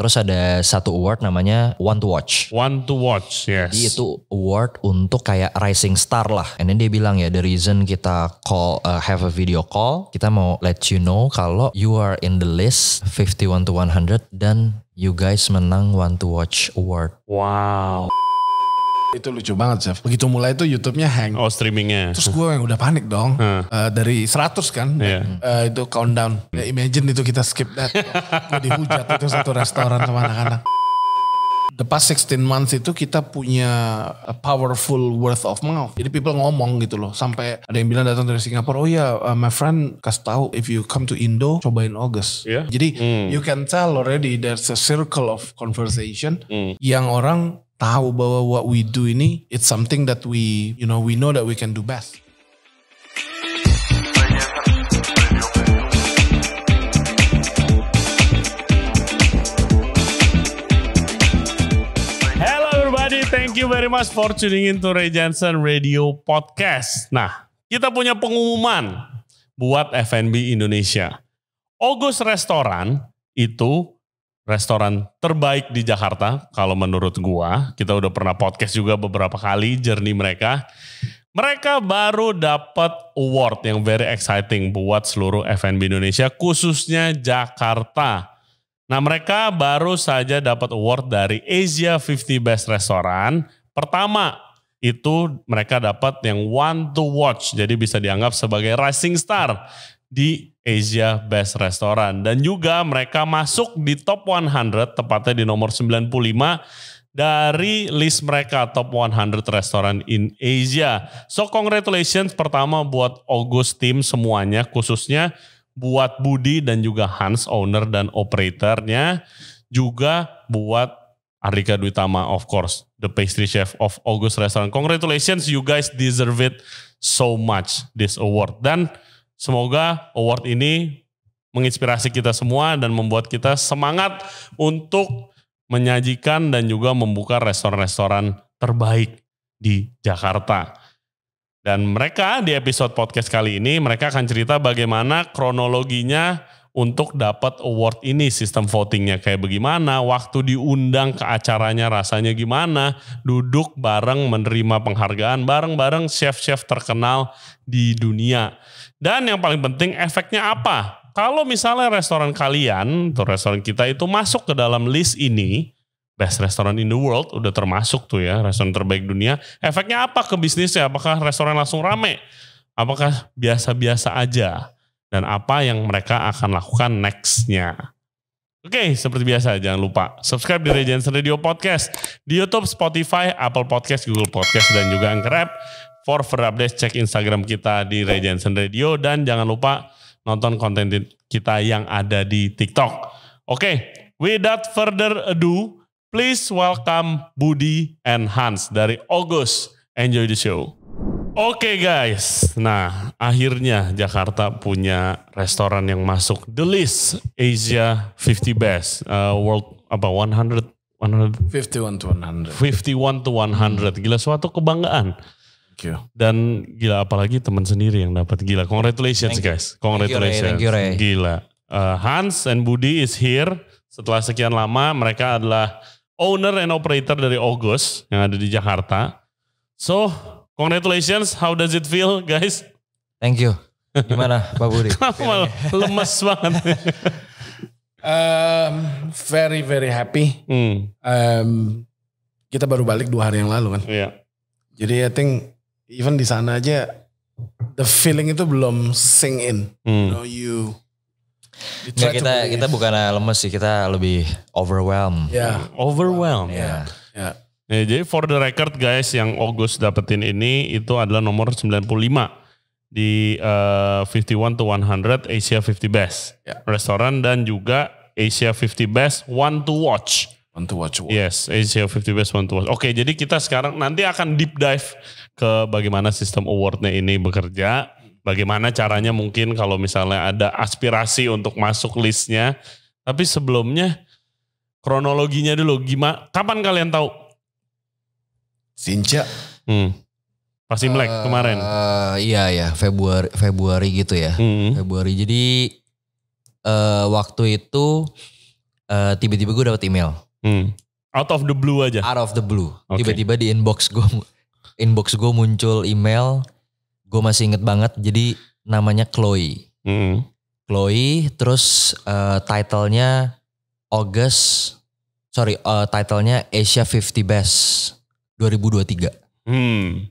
Terus ada satu award namanya One to Watch. One to Watch, yes. Jadi itu award untuk kayak rising star lah. And then dia bilang ya the reason kita call uh, have a video call, kita mau let you know kalau you are in the list 51 to 100 dan you guys menang One to Watch award. Wow. Itu lucu banget, Chef. Begitu mulai itu YouTube-nya hang. Oh, streamingnya. Terus gue yang udah panik dong. Hmm. Uh, dari 100 kan. Yeah. Iya. Uh, eh, itu countdown. Ya, imagine itu kita skip that. dihujat itu satu restoran sama anak-anak. The past 16 months itu kita punya a powerful worth of mouth. Jadi people ngomong gitu loh. Sampai ada yang bilang datang dari Singapura, oh iya, yeah, uh, my friend kasih tau if you come to Indo, cobain August. Yeah. Jadi mm. you can tell already there's a circle of conversation mm. yang orang tahu bahwa what we do ini it's something that we you know we know that we can do best. Hello everybody, thank you very much for tuning in to Ray Johnson Radio Podcast. Nah, kita punya pengumuman buat FNB Indonesia. August Restoran itu restoran terbaik di Jakarta kalau menurut gua. Kita udah pernah podcast juga beberapa kali jernih mereka. Mereka baru dapat award yang very exciting buat seluruh FNB Indonesia khususnya Jakarta. Nah, mereka baru saja dapat award dari Asia 50 Best Restaurant. Pertama, itu mereka dapat yang one to watch. Jadi bisa dianggap sebagai rising star di Asia Best Restaurant dan juga mereka masuk di top 100 tepatnya di nomor 95 dari list mereka top 100 restoran in Asia. So congratulations pertama buat August team semuanya khususnya buat Budi dan juga Hans owner dan operatornya juga buat Ardika Duitama of course the pastry chef of August Restaurant. Congratulations you guys deserve it so much this award. Dan Semoga award ini menginspirasi kita semua dan membuat kita semangat untuk menyajikan dan juga membuka restoran-restoran terbaik di Jakarta. Dan mereka di episode podcast kali ini mereka akan cerita bagaimana kronologinya untuk dapat award ini sistem votingnya kayak bagaimana waktu diundang ke acaranya rasanya gimana duduk bareng menerima penghargaan bareng-bareng chef-chef terkenal di dunia dan yang paling penting efeknya apa? Kalau misalnya restoran kalian, atau restoran kita itu masuk ke dalam list ini, best restaurant in the world udah termasuk tuh ya, restoran terbaik dunia. Efeknya apa ke bisnisnya? Apakah restoran langsung rame? Apakah biasa-biasa aja? Dan apa yang mereka akan lakukan nextnya? Oke, okay, seperti biasa jangan lupa subscribe di Regency Radio Podcast di YouTube, Spotify, Apple Podcast, Google Podcast dan juga Anchor App for further updates cek Instagram kita di Ray Radio dan jangan lupa nonton konten kita yang ada di TikTok. Oke, okay, without further ado, please welcome Budi and Hans dari August. Enjoy the show. Oke okay guys, nah akhirnya Jakarta punya restoran yang masuk the list Asia 50 best uh, world apa 100 100 51 to 100 51 to 100 gila suatu kebanggaan you. Dan gila apalagi teman sendiri yang dapat gila. Congratulations thank guys. Congratulations. Thank you, Ray. Thank you, Gila. Uh, Hans and Budi is here. Setelah sekian lama mereka adalah owner and operator dari Ogos yang ada di Jakarta. So, congratulations. How does it feel, guys? Thank you. Gimana, Pak Budi? Kenapa lemes banget? um, very very happy. Hmm. Um, kita baru balik dua hari yang lalu kan. Yeah. Jadi I think even di sana aja the feeling itu belum sing in. Hmm. You know you Nggak, kita kita bukan lemes sih, kita lebih overwhelmed. Yeah. Overwhelmed. Yeah. Yeah. Ya, jadi for the record guys yang August dapetin ini itu adalah nomor 95 di uh, eh, 51 to 100 Asia 50 Best yeah. restoran dan juga Asia 50 Best One to Watch One to watch. Yes, Asia 50 Best One to Watch. Oke, jadi kita sekarang nanti akan deep dive ke bagaimana sistem awardnya ini bekerja, bagaimana caranya mungkin kalau misalnya ada aspirasi untuk masuk listnya. Tapi sebelumnya kronologinya dulu gimana? Kapan kalian tahu? Sinca. Hmm. Pas Imlek uh, kemarin. Iya iya, Februari Februari gitu ya. Hmm. Februari. Jadi uh, waktu itu eh, tiba-tiba uh, tiba gue dapat email Hmm. Out of the blue aja. Out of the blue. Okay. Tiba-tiba di inbox gue inbox gue muncul email. Gue masih inget banget. Jadi namanya Chloe. Hmm. Chloe terus uh, titlenya August sorry uh, titlenya Asia 50 Best 2023. Hmm.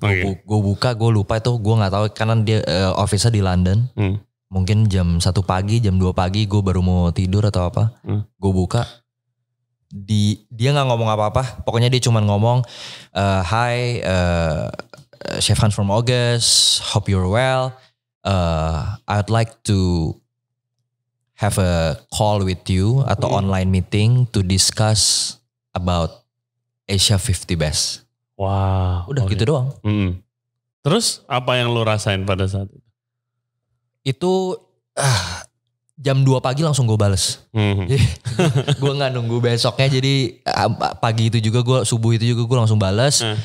Okay. Gue buka gue lupa itu gue nggak tahu karena dia uh, eh, office di London. Hmm. Mungkin jam satu pagi, jam 2 pagi gue baru mau tidur atau apa. Hmm. Gue buka di dia nggak ngomong apa-apa pokoknya dia cuma ngomong uh, hi uh, chef Hans from August hope you're well uh, I'd like to have a call with you atau hmm. online meeting to discuss about Asia 50 best wow udah okay. gitu doang hmm. terus apa yang lo rasain pada saat itu itu uh, jam 2 pagi langsung gue bales. Mm -hmm. gue nggak nunggu besoknya jadi pagi itu juga gue subuh itu juga gue langsung bales. Mm.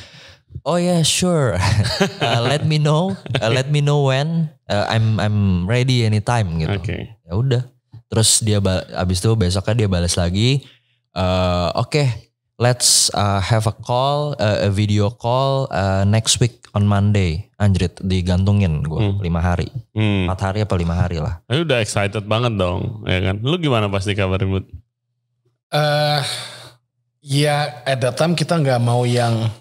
Oh yeah, sure. uh, let me know. Uh, let me know when uh, I'm I'm ready anytime gitu. Okay. Ya udah. Terus dia abis itu besoknya dia balas lagi. Uh, Oke, okay, let's uh, have a call, uh, a video call uh, next week on Monday. Anjrit digantungin gue hmm. lima hari, hmm. empat hari apa lima hari lah. Lu udah excited banget dong, ya kan? Lu gimana pasti kabar bud? Uh, ya at that time kita nggak mau yang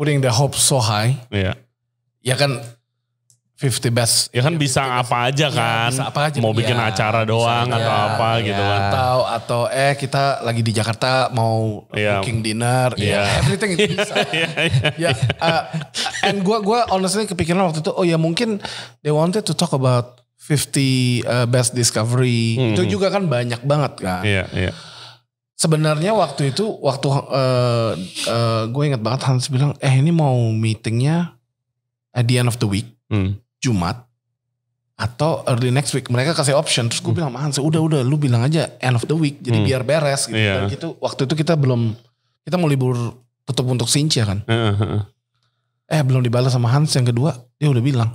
putting the hope so high. Iya. Yeah. Ya kan 50 best. Ya kan, iya, iya, kan bisa apa aja kan. Ya, apa aja. Mau bikin ya, acara doang atau atau apa ya. gitu kan. Atau atau eh kita lagi di Jakarta mau yeah. booking dinner. Yeah. Yeah, everything itu bisa. yeah, yeah. yeah. Uh, and gue gua honestly kepikiran waktu itu oh ya mungkin they wanted to talk about 50 uh, eh, best discovery. -hmm. Itu hmm. juga kan banyak banget kan. Iya, iya. Sebenarnya waktu itu waktu uh, eh, uh, eh, gue ingat banget Hans bilang eh ini mau meetingnya at the end of the week. Hmm. Jumat atau early next week mereka kasih option terus gue hmm. bilang mahan udah udah lu bilang aja end of the week jadi hmm. biar beres gitu yeah. dan gitu waktu itu kita belum kita mau libur tutup untuk sinci kan uh-huh. eh belum dibalas sama Hans yang kedua dia udah bilang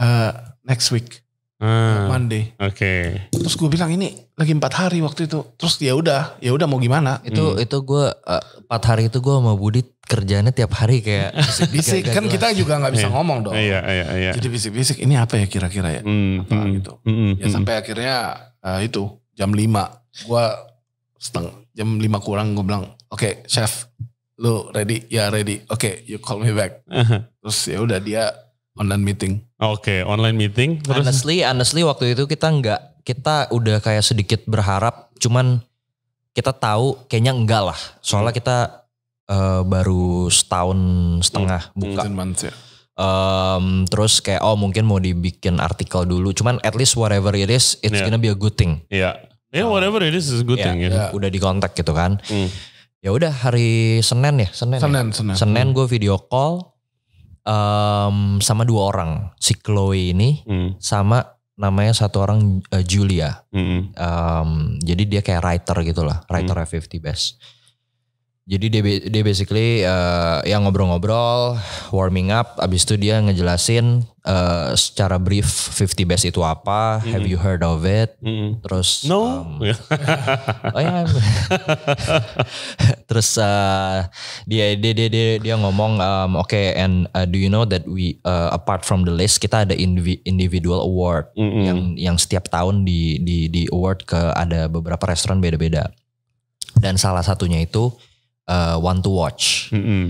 uh, next week Ah, Monday. Oke. Okay. Terus gue bilang ini lagi empat hari waktu itu. Terus ya udah, ya udah mau gimana? Itu hmm. itu gue eh, empat uh, hari itu gue mau Budi kerjanya tiap hari kayak bisik-bisik. kan kita juga nggak bisa iya. ngomong dong. Iya iya iya. Jadi bisik-bisik ini apa ya kira-kira ya? Hmm, apa hmm, gitu? Hmm, ya hmm. sampai akhirnya uh, itu jam lima, gue setengah jam lima kurang gue bilang oke okay, chef lu ready ya ready oke okay, you call me back. Uh -huh. Terus ya udah dia Online meeting. Oke, okay, online meeting. Terus? Honestly, honestly waktu itu kita nggak, kita udah kayak sedikit berharap, cuman kita tahu kayaknya enggak lah. Soalnya kita uh, baru setahun setengah hmm. buka. Months, ya. um, terus kayak oh mungkin mau dibikin artikel dulu. Cuman at least whatever it is, it's yeah. gonna be a good thing. Iya. Yeah. Ya yeah, whatever it is is a good yeah, thing. Yeah. yeah. Udah di kontak gitu kan. Hmm. Ya udah hari Senin ya, Senin. Senin, ya? Senin. Senin hmm. gue video call um, sama dua orang si Chloe ini hmm. sama namanya satu orang uh, Julia hmm. um, jadi dia kayak writer gitulah writer hmm. F50 best jadi dia, dia basically uh, yang ngobrol-ngobrol, warming up, abis itu dia ngejelasin uh, secara brief 50 best itu apa, mm -hmm. have mm-hmm. you heard of it? Mm -hmm. Terus no, um, oh ya, terus uh, dia, dia dia dia dia ngomong, um, oke, okay, and uh, do you know that we uh, apart from the list kita ada individual award mm -hmm. yang yang setiap tahun di di di award ke ada beberapa restoran beda-beda dan salah satunya itu uh, One to Watch. Mm -hmm.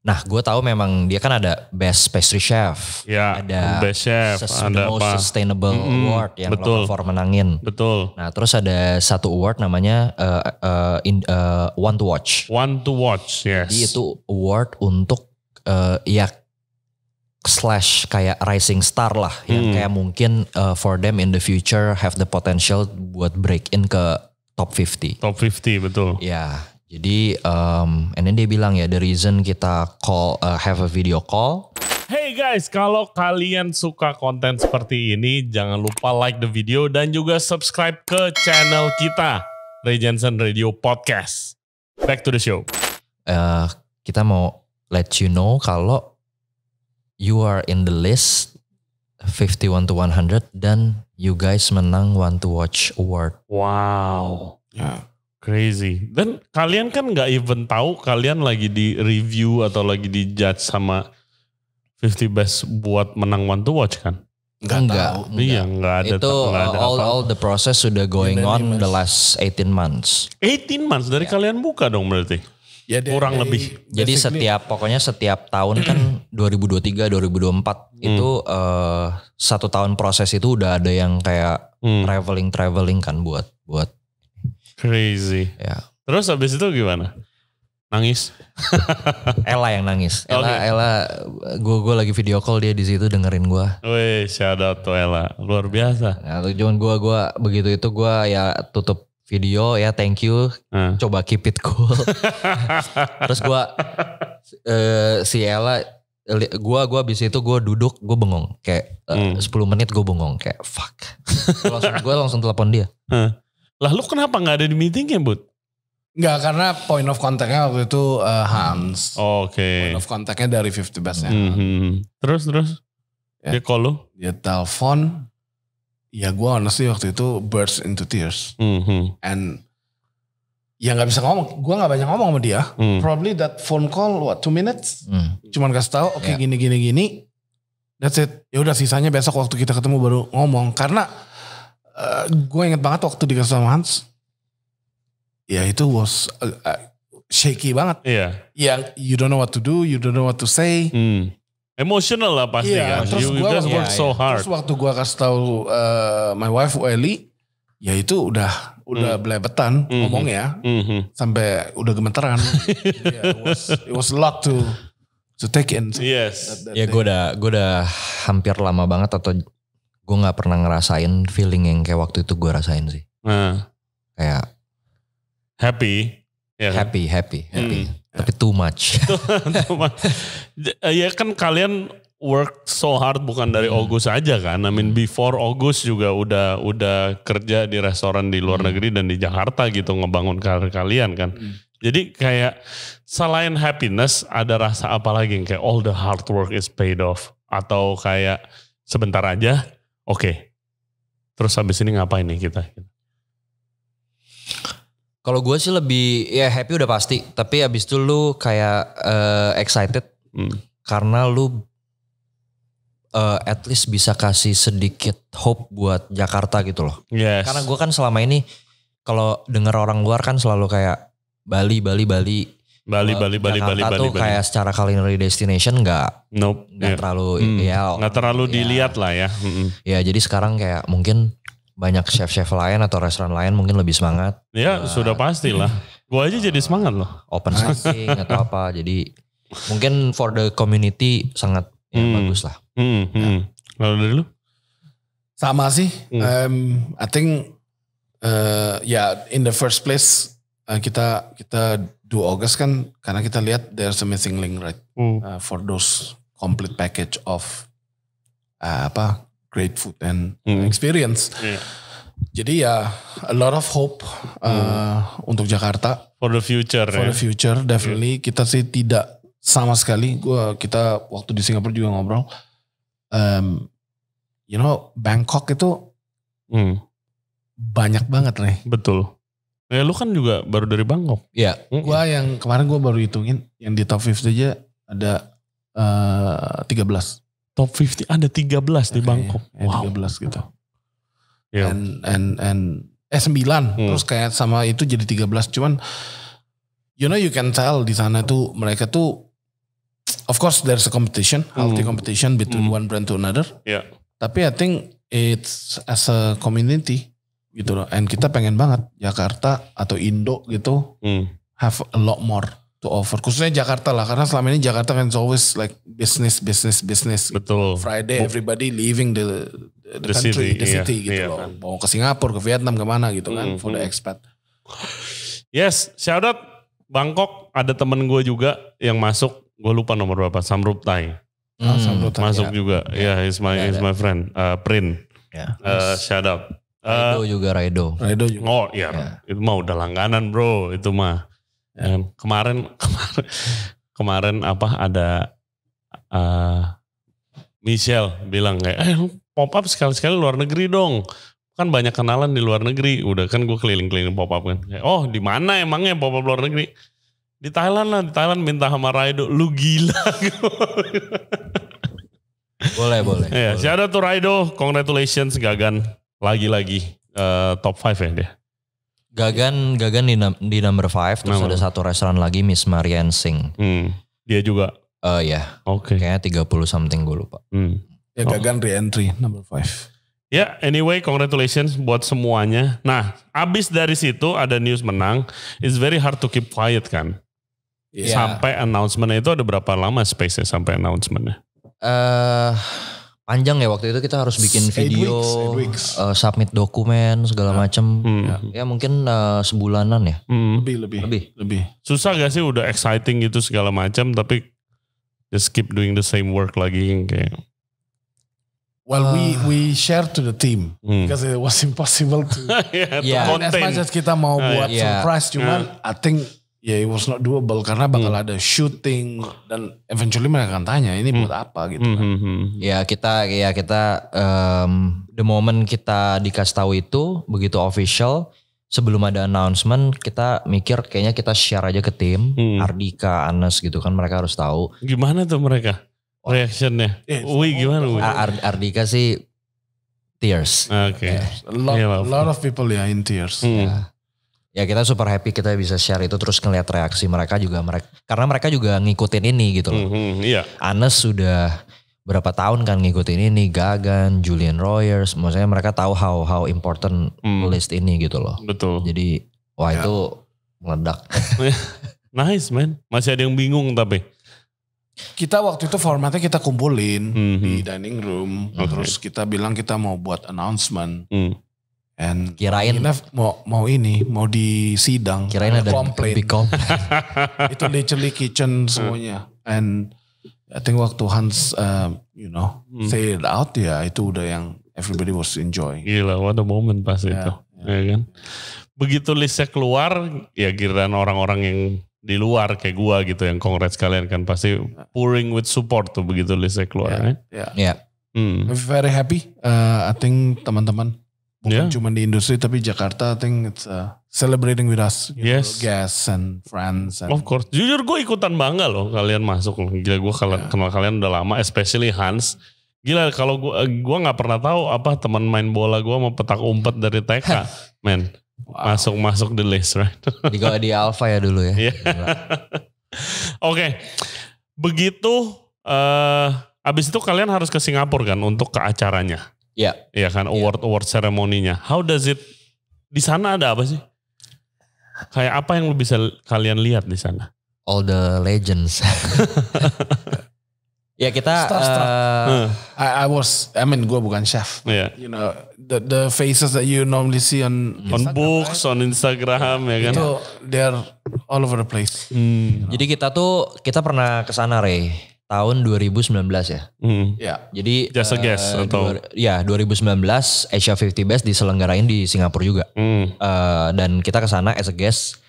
Nah, gue tahu memang dia kan ada Best Pastry Chef, ya, ada Best Chef, ada Most Sustainable mm -hmm. Award yang Betul. Local menangin. Betul. Nah, terus ada satu award namanya uh, uh, in, uh, One to Watch. One to Watch, yes. Jadi itu award untuk uh, ya slash kayak rising star lah hmm. yang kayak mungkin uh, for them in the future have the potential buat break in ke top 50. Top 50 betul. Ya. Jadi, um, and then dia bilang ya, the reason kita call uh, have a video call. Hey guys, kalau kalian suka konten seperti ini, jangan lupa like the video dan juga subscribe ke channel kita, Ray Jensen Radio Podcast. Back to the show. Uh, kita mau let you know kalau you are in the list 51 to 100 dan you guys menang One to Watch Award. Wow. Yeah. Crazy. Dan kalian kan nggak even tahu kalian lagi di review atau lagi di judge sama 50 best buat menang one to watch kan? Gak enggak, tahu. Iya, enggak ada. Itu enggak ada all, apa. all the process sudah going on the last 18 months. 18 months dari yeah. kalian buka dong berarti. Ya, dari, kurang lebih. Jadi setiap pokoknya setiap tahun kan 2023, 2024 hmm. itu uh, satu tahun proses itu udah ada yang kayak hmm. traveling traveling kan buat buat Crazy. Ya. Terus habis itu gimana? Nangis. Ella yang nangis. Ella, okay. Ella, gua-gua lagi video call dia di situ dengerin gua. Wih, shout out to Ella, luar biasa. Nah, cuman gua-gua begitu itu gua ya tutup video ya thank you, hmm. coba keep it cool. Terus gua uh, si Ella gua gua bisa itu gua duduk gua bengong kayak eh, hmm. 10 menit gua bengong kayak fuck gua langsung gua langsung telepon dia hmm. Lah lu kenapa nggak ada di meetingnya, Bud? Nggak, karena point of contactnya waktu itu uh, Hans. Oke. Okay. Point of contactnya dari 50 Bestnya. Mm -hmm. Terus, terus? Ya, dia call lu? Dia telepon. Ya gue honestly waktu itu burst into tears. Mm -hmm. And ya nggak bisa ngomong. Gue nggak banyak ngomong sama dia. Mm. Probably that phone call what two minutes. Mm. Cuman kasih tau. oke okay, ya. yeah. gini gini gini. That's it. Ya udah sisanya besok waktu kita ketemu baru ngomong. Karena uh, eh, gue inget banget waktu di sama Hans ya itu was uh, uh, shaky banget iya yeah. yang you don't know what to do you don't know what to say mm. emotional lah pasti yeah, kan terus gue yeah, yeah. so iya, iya. hard terus waktu gue kasih tahu uh, my wife Welly ya itu udah udah mm. belebetan mm -hmm. ngomong ya mm -hmm. sampai udah gemeteran yeah, it was it was a lot to to take in yes Ya yeah, gue udah gue udah hampir lama banget atau gue nggak pernah ngerasain feeling yang kayak waktu itu gue rasain sih nah. kayak happy ya happy kan? happy happy hmm. Ya. tapi too much, too much. Eh, ya kan kalian work so hard bukan dari hmm. August aja kan. I mean hmm. before August juga udah udah kerja di restoran di luar hmm. negeri dan di Jakarta gitu ngebangun karir kalian kan. Hmm. Jadi kayak selain happiness ada rasa apa lagi yang kayak all the hard work is paid off atau kayak sebentar aja Oke. Okay. Terus habis ini ngapain nih kita? Kalau gue sih lebih ya happy udah pasti, tapi abis itu lu kayak uh, excited hmm. karena lu uh, at least bisa kasih sedikit hope buat Jakarta gitu loh. Yes. Karena gue kan selama ini kalau denger orang luar kan selalu kayak Bali, Bali, Bali Bali, Bali, Bali, Bali, Bali, Bali, tuh Bali. kayak secara culinary destination nggak nope, nggak yeah. terlalu mm, ya nggak terlalu ya, dilihat lah ya. Mm -mm. Ya jadi sekarang kayak mungkin banyak chef-chef lain atau restoran lain mungkin lebih semangat. Ya nah, sudah pasti lah. Gue aja jadi semangat loh. Open sourcing atau apa. Jadi mungkin for the community sangat ya, mm. bagus lah. Mm, -hmm. Ya. Lalu dari lu? Sama sih. Mm. Um, I think uh, ya yeah, in the first place uh, kita kita 2 August kan karena kita lihat there's a missing link right hmm. uh, for those complete package of uh, apa great food and hmm. experience. Yeah. Jadi ya a lot of hope uh, hmm. untuk Jakarta for the future. For ya? the future definitely yeah. kita sih tidak sama sekali gua kita waktu di Singapura juga ngobrol um, you know Bangkok itu hmm. banyak banget nih. Betul Ya lu kan juga baru dari Bangkok. Iya. Gua yang kemarin gua baru hitungin yang di top 50 aja ada uh, eh, 13. Top 50 ada 13 okay, di iya, Bangkok. Eh, gitu. Ya, wow. 13 gitu. Yeah. And and and eh 9 hmm. terus kayak sama itu jadi 13 cuman you know you can tell di sana tuh mereka tuh of course there's a competition, hmm. healthy competition between hmm. one brand to another. Yeah. Tapi I think it's as a community gitu loh. And kita pengen banget Jakarta atau Indo gitu hmm. have a lot more to offer. Khususnya Jakarta lah karena selama ini Jakarta kan always like business business business. Betul. Friday everybody leaving the the, the country, city, the iya, city iya, gitu iya, loh. Kan. Mau ke Singapura, ke Vietnam, kemana gitu kan hmm, for the hmm. expat. Yes, shout out Bangkok ada temen gue juga yang masuk, gue lupa nomor berapa, Samrup Thai. Hmm, ah, masuk ya. juga, ya yeah, he's my, yeah, he's ya. my friend, uh, Prin. Yeah. Uh, shout out. Raido uh, eh, juga Raido. Raido juga. Oh iya, ya. itu mah udah langganan bro, itu mah. Ya. Kemarin kemarin kemarin apa ada uh, Michelle bilang kayak, eh pop up sekali-sekali luar negeri dong. Kan banyak kenalan di luar negeri. Udah kan gue keliling-keliling pop up kan. Kayak, oh di mana emangnya pop up luar negeri? Di Thailand lah, di Thailand minta sama Raido. Lu gila. boleh, boleh. Ya, boleh. ada tuh Raido, congratulations Gagan lagi-lagi uh, top 5 ya dia. Gagan Gagan di, di number 5 terus ada satu restoran lagi Miss Marian Singh. Hmm. Dia juga. Eh uh, ya. Oke. Okay. Kayaknya 30 something gue lupa. Hmm. Ya oh. Gagan oh. re-entry number 5. Ya, yeah, anyway, congratulations buat semuanya. Nah, abis dari situ ada news menang. It's very hard to keep quiet kan. Yeah. Sampai announcement itu ada berapa lama space sampai announcementnya? Eh uh, panjang ya waktu itu kita harus bikin video, weeks, weeks. Uh, submit dokumen segala yeah. macam. Hmm. Ya, ya mungkin uh, sebulanan ya. Hmm. Lebih lebih. Lebih. Lebih. Susah gak sih udah exciting gitu segala macam tapi just keep doing the same work lagi kayak. Well, uh, we ah. we share to the team hmm. because it was impossible to. yeah, yeah. contain. As much as kita mau uh, buat yeah. surprise, cuman yeah. I think Ya yeah, it was not doable karena bakal hmm. ada shooting dan eventually mereka akan tanya ini hmm. buat apa gitu kan. Hmm, hmm, hmm, hmm. Ya kita ya kita um, the moment kita dikasih tahu itu begitu official sebelum ada announcement kita mikir kayaknya kita share aja ke tim hmm. Ardika, Anes gitu kan mereka harus tahu. Gimana tuh mereka? Reactionnya? Yeah, Wih gimana? Ar Ardika sih tears. Oke. Okay. Yeah. A lot, yeah, lot of people ya yeah, in tears. Hmm. Yeah ya kita super happy kita bisa share itu terus ngeliat reaksi mereka juga mereka karena mereka juga ngikutin ini gitu loh. Mm-hmm, iya. Anes sudah berapa tahun kan ngikutin ini Gagan, Julian Royers, maksudnya mereka tahu how how important mm. list ini gitu loh. Betul. Jadi wah ya. itu meledak. nice man, masih ada yang bingung tapi kita waktu itu formatnya kita kumpulin mm-hmm. di dining room, okay. Mhm. terus kita bilang kita mau buat announcement. Mm And kirain Inaf mau mau ini mau di sidang kirain ada komplain. itu literally kitchen semuanya. And I think waktu Hans uh, you know hmm. say it out ya itu udah yang everybody was iya Gila, what a moment pas yeah, itu. Yeah. Ya kan? Begitu listnya keluar, ya kirain orang-orang yang di luar kayak gua gitu yang kongres kalian kan pasti ya. pouring with support tuh begitu listnya keluar. Ya. Yeah, kan? yeah. yeah. Hmm. Very happy. Uh, I think teman-teman bukan yeah. cuma di industri tapi Jakarta I think it's a uh, celebrating with us you yes know, guests and friends and of course jujur gue ikutan bangga loh kalian masuk gila gue kalau yeah. kenal kalian udah lama especially Hans gila kalau gue eh, gue nggak pernah tahu apa teman main bola gue mau petak umpet dari TK men wow. masuk masuk the list right di di Alpha ya dulu ya yeah. oke okay. begitu uh, abis itu kalian harus ke Singapura kan untuk ke acaranya Iya. Iya kan iya. award award ceremoninya. How does it di sana ada apa sih? Kayak apa yang lu bisa kalian lihat di sana? All the legends. Ya kita Stop, stop. Uh, I, I was I mean gue bukan chef. Yeah. You know the the faces that you normally see on hmm. on books on Instagram ya kan. Itu they're all over the place. Hmm. You know. Jadi kita tuh kita pernah kesana, Ray tahun 2019 ya. Mm. Yeah. Jadi just a eh, guess uh, atau ya 2019 Asia 50 Best diselenggarain di Singapura juga. Mm. Uh, dan kita ke sana as a guest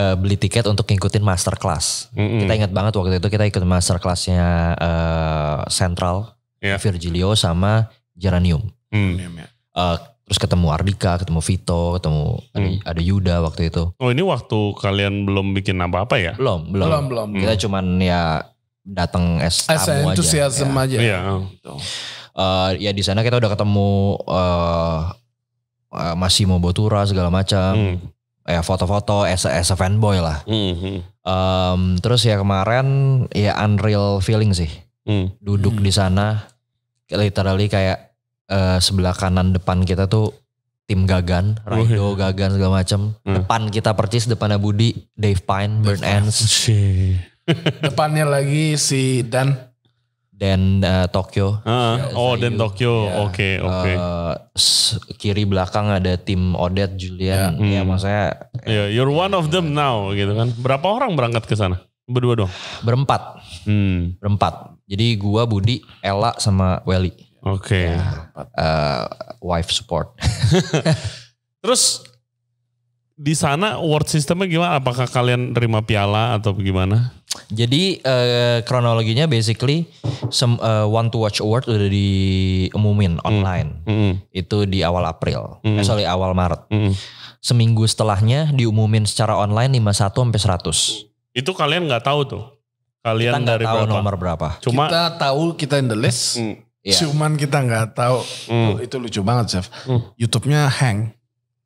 uh, beli tiket untuk ngikutin masterclass. Mm -hmm. Kita ingat banget waktu itu kita ikut masterclassnya uh, Central, yeah. Virgilio sama Geranium. Mm. Uh, terus ketemu Ardika, ketemu Vito, ketemu hmm. ada, ada Yuda waktu itu. Oh ini waktu kalian belum bikin apa-apa ya? Belum, belum. Belum, belum. Kita hmm. cuman ya datang es tamu aja. Enthusiasm ya. aja. Iya, oh. Gitu. Uh, ya di sana kita udah ketemu uh, uh, mau botura segala macam. Hmm. Ya foto-foto as, as a fanboy lah. Hmm. Um, terus ya kemarin ya unreal feeling sih. Mm. Duduk mm. di sana literally kayak uh, sebelah kanan depan kita tuh tim Gagan, rido oh, iya. Gagan segala macam. Mm. Depan kita percis depannya Budi, Dave Pine, Burn Ends. Depannya lagi si Dan. Dan uh, Tokyo. Uh, oh Dan Tokyo. Iya. Oke ya. oke. Okay, okay. uh, kiri belakang ada tim Odet Julian. Yeah. Ya hmm. maksudnya. Yeah, iya, you're one of them now gitu kan. Berapa orang berangkat ke sana? Berdua dong. Berempat. Hmm. Berempat. Jadi gua Budi, Ella sama Welly. Oke. Okay. Ya, uh, wife support. Terus di sana award systemnya gimana? Apakah kalian terima piala atau gimana? Jadi uh, kronologinya basically some uh, One to Watch Award udah diumumin hmm. online. Mm. Mm. Itu di awal April. Mm. Eh, hmm. sorry awal Maret. Mm. Seminggu setelahnya diumumin secara online 51 sampai 100. Itu kalian nggak tahu tuh. Kalian kita dari tahu berapa? nomor berapa. Cuma kita tahu kita in the list. Mm. Yeah. Cuman kita nggak tahu. Mm. Itu lucu banget, Chef. Mm. YouTube-nya hang.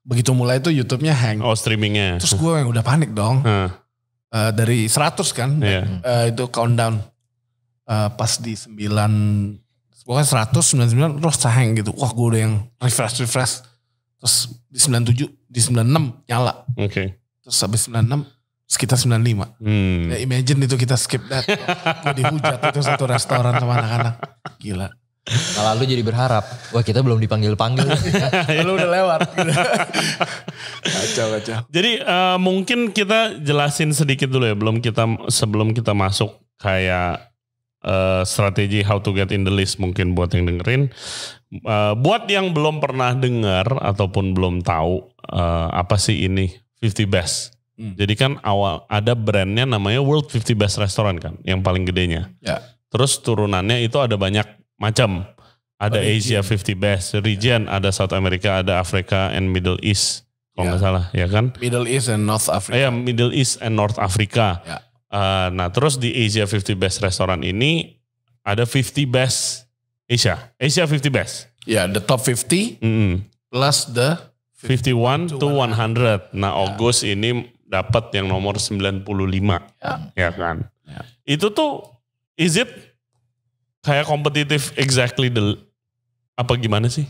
Begitu mulai itu YouTube-nya hang. Oh, streamingnya. Terus gue yang udah panik dong. mm uh, dari 100 kan yeah. Iya. uh, itu countdown uh, pas di 9 pokoknya 100 99 terus saheng gitu wah gue udah yang refresh refresh terus di 97 di 96 nyala oke okay. terus habis 96 sekitar 95 hmm. ya, imagine itu kita skip that gue dihujat itu satu restoran sama anak-anak gila Nah, lalu jadi berharap, wah kita belum dipanggil-panggil. lu udah lewat. kacau, kacau. Jadi uh, mungkin kita jelasin sedikit dulu ya, belum kita sebelum kita masuk kayak uh, strategi how to get in the list mungkin buat yang dengerin. Uh, buat yang belum pernah dengar ataupun belum tahu uh, apa sih ini 50 best. Hmm. Jadi kan awal ada brandnya namanya World 50 Best Restaurant kan, yang paling gedenya. Ya. Terus turunannya itu ada banyak macam. Ada oh, Asia 50 best, region yeah. ada South America, ada Afrika and Middle East kalau nggak ya. salah ya kan. Middle East and North Africa. Ya, Middle East and North Africa. Yeah. Ya. Uh, nah, terus di Asia 50 best restoran ini ada 50 best Asia. Asia 50 best. Ya, yeah, the top 50 mm plus the 51 to 100. Nah, Agus ya. yeah. ini dapat yang nomor 95. Ya, ya kan. Yeah. Itu tuh is it kayak kompetitif exactly the apa gimana sih?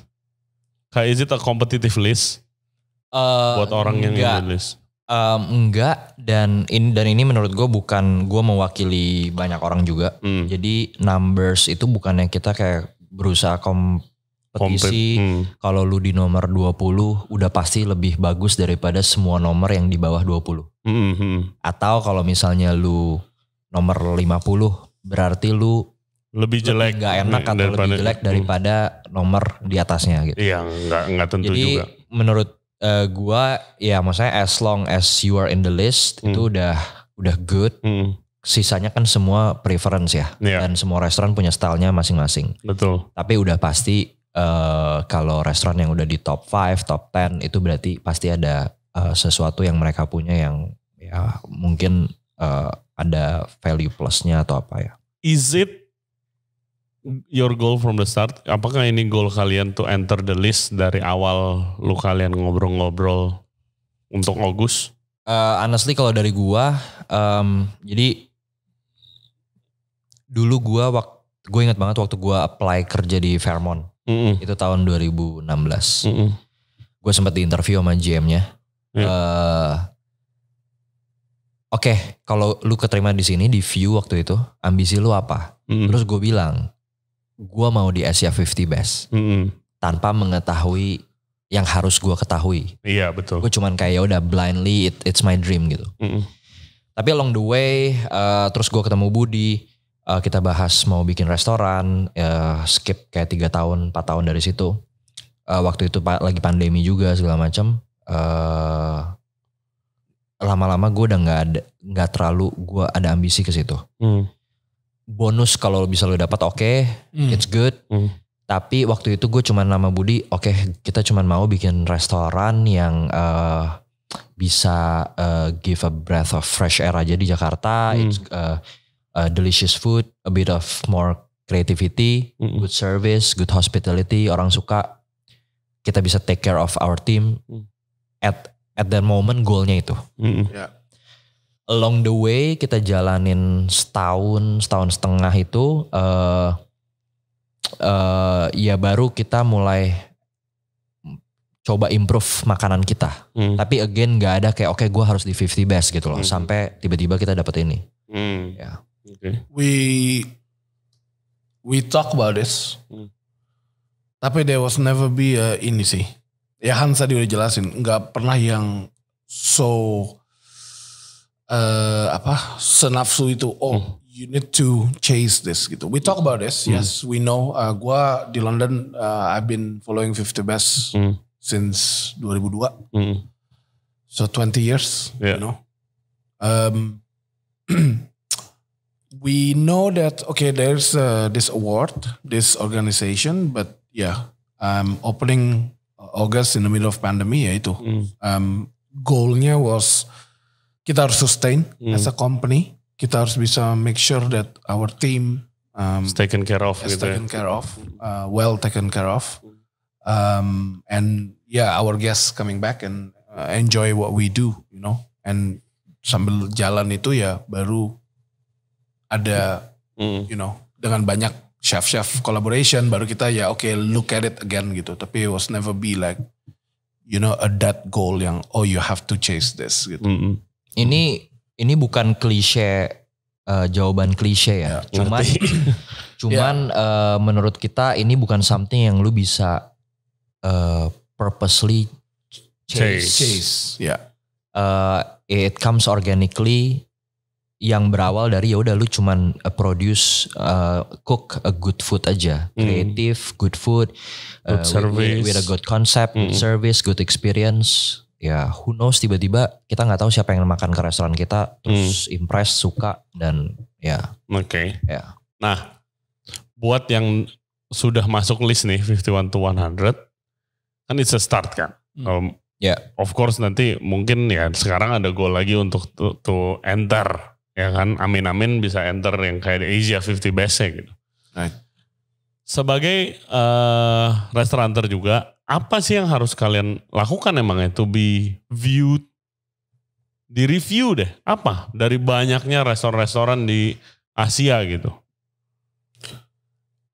Kayak is it a competitive list? Uh, buat orang enggak. yang nulis. Um, enggak dan ini dan ini menurut gue bukan gue mewakili banyak orang juga. Hmm. Jadi numbers itu bukannya kita kayak berusaha kompetisi. Hmm. Kalau lu di nomor 20 udah pasti lebih bagus daripada semua nomor yang di bawah 20. Hmm, hmm. Atau kalau misalnya lu nomor 50 berarti lu lebih jelek iya, lebih gak enak atau daripada, lebih jelek daripada nomor di atasnya gitu. Iya, nggak nggak tentu Jadi, juga. menurut uh, gua ya maksudnya as long as you are in the list hmm. itu udah udah good. Hmm. Sisanya kan semua preference ya. Yeah. Dan semua restoran punya stylenya masing-masing. Betul. Tapi udah pasti uh, kalau restoran yang udah di top 5, top 10 itu berarti pasti ada uh, sesuatu yang mereka punya yang ya mungkin uh, ada value plusnya atau apa ya. Is it your goal from the start? Apakah ini goal kalian to enter the list dari awal lu kalian ngobrol-ngobrol untuk August? Uh, eh, honestly kalau dari gua, um, jadi dulu gua waktu gue ingat banget waktu gua apply kerja di Fairmont mm -mm. itu tahun 2016. Mm -mm. Gue sempat interview sama GM-nya. Yeah. Uh, Oke, okay, kalau lu keterima di sini di view waktu itu, ambisi lu apa? Mm. Terus gue bilang, gue mau di Asia 50 Best mm -hmm. tanpa mengetahui yang harus gue ketahui. Iya betul. Gue cuman kayak ya udah blindly it, it's my dream gitu. Mm -hmm. Tapi along the way uh, terus gue ketemu Budi uh, kita bahas mau bikin restoran uh, skip kayak tiga tahun 4 tahun dari situ. Uh, waktu itu lagi pandemi juga segala macam. Uh, lama-lama gue udah nggak ada nggak terlalu gue ada ambisi ke situ. Mm bonus kalau bisa lo dapat oke, okay, mm. it's good. Mm. Tapi waktu itu gue cuman nama Budi, oke okay, kita cuman mau bikin restoran yang uh, bisa uh, give a breath of fresh air aja di Jakarta. Mm. It's uh, a delicious food, a bit of more creativity, mm -mm. good service, good hospitality. Orang suka kita bisa take care of our team. Mm. At at that moment goalnya itu. Mm -mm. yeah along the way kita jalanin setahun setahun setengah itu uh, uh, ya baru kita mulai coba improve makanan kita hmm. tapi again nggak ada kayak oke okay, gue harus di 50 best gitu loh hmm. sampai tiba-tiba kita dapat ini hmm. ya okay. we we talk about this hmm. tapi there was never be a ini sih ya Hans tadi udah jelasin nggak pernah yang so uh, apa senafsu itu oh hmm. you need to chase this gitu we talk about this hmm. yes we know uh, gua di London uh, I've been following 50 best hmm. since 2002 hmm. so 20 years yeah. you know um, we know that okay there's uh, this award this organization but yeah um, opening August in the middle of pandemic ya itu mm. um, goalnya was kita harus sustain hmm. as a company. Kita harus bisa make sure that our team um, is taken care of, is gitu ya? taken care of, uh, well taken care of, um, and yeah, our guests coming back and uh, enjoy what we do, you know. And sambil jalan itu ya baru ada, hmm. you know, dengan banyak chef-chef collaboration baru kita ya oke okay, look at it again gitu. Tapi it was never be like you know a that goal yang oh you have to chase this gitu. -hmm. hmm ini ini bukan klise uh, jawaban klise ya. ya cuman cuman ya. Uh, menurut kita ini bukan something yang lu bisa uh, purposely chase. Chase. chase. Ya. Uh, it comes organically yang berawal dari ya udah lu cuman produce uh, cook a good food aja mm. creative good food good uh, service with, with a good concept mm. good hmm. service good experience ya who knows tiba-tiba kita nggak tahu siapa yang makan ke restoran kita terus hmm. impress suka dan ya oke okay. ya nah buat yang sudah masuk list nih 51 to 100 kan it's a start kan hmm. um, ya yeah. of course nanti mungkin ya sekarang ada goal lagi untuk to, to enter ya kan amin amin bisa enter yang kayak di Asia 50 best gitu right. sebagai uh, eh, restoranter juga apa sih yang harus kalian lakukan emangnya to be viewed di review deh apa dari banyaknya restoran-restoran di Asia gitu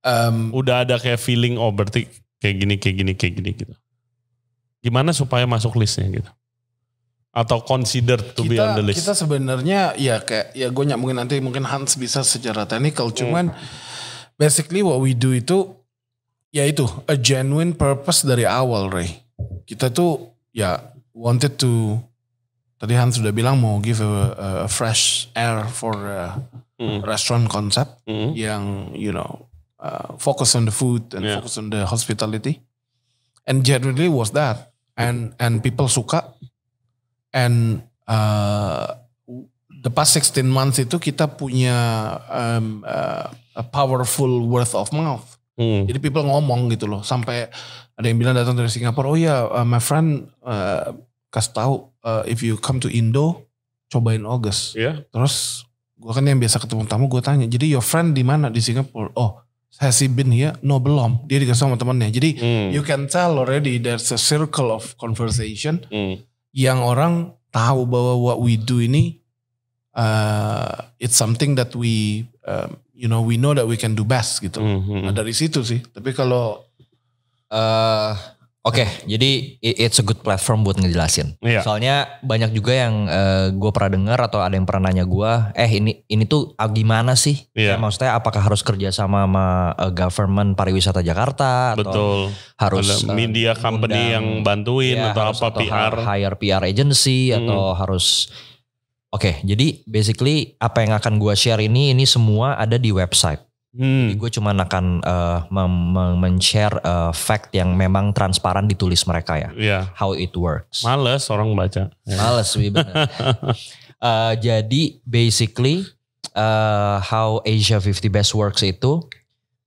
um, udah ada kayak feeling oh berarti kayak gini kayak gini kayak gini gitu gimana supaya masuk listnya gitu atau consider to kita, be on the list kita sebenarnya ya kayak ya gue nyambungin nanti mungkin Hans bisa secara teknikal hmm. cuman hmm. basically what we do itu ya itu a genuine purpose dari awal Ray kita tuh ya wanted to tadi Hans sudah bilang mau give a, a fresh air for a mm. restaurant concept mm. yang you know uh, focus on the food and yeah. focus on the hospitality and generally was that and and people suka and uh, the past 16 months itu kita punya um, uh, a powerful worth of mouth Hmm. Jadi people ngomong gitu loh sampai ada yang bilang datang dari Singapura, oh ya yeah, uh, my friend uh, kasih tahu uh, if you come to Indo cobain August. Yeah. Terus gue kan yang biasa ketemu tamu gue tanya, jadi your friend di mana di Singapura? Oh has he been here? No belum. Dia dikasih sama temennya. Jadi hmm. you can tell already there's a circle of conversation hmm. yang orang tahu bahwa what we do ini uh, it's something that we um, you know we know that we can do best gitu. Mm-hmm. Nah dari situ sih. Tapi kalau uh, Oke, okay, jadi it's a good platform buat ngejelasin. Yeah. Soalnya banyak juga yang uh, eh, gue pernah dengar atau ada yang pernah nanya gue, eh ini ini tuh ah, gimana sih? Yeah. Ya, eh, maksudnya apakah harus kerja sama sama uh, government pariwisata Jakarta? Betul. Atau harus ada media company undang, yang bantuin ya, atau harus, apa atau PR? Hire PR agency hmm. atau harus Oke, okay, jadi basically apa yang akan gue share ini, ini semua ada di website. Hmm. Jadi gue cuma akan uh, men-share uh, fact yang memang transparan ditulis mereka ya. Yeah. How it works. Males orang baca. Males, benar. uh, eh, jadi basically uh, how Asia 50 Best Works itu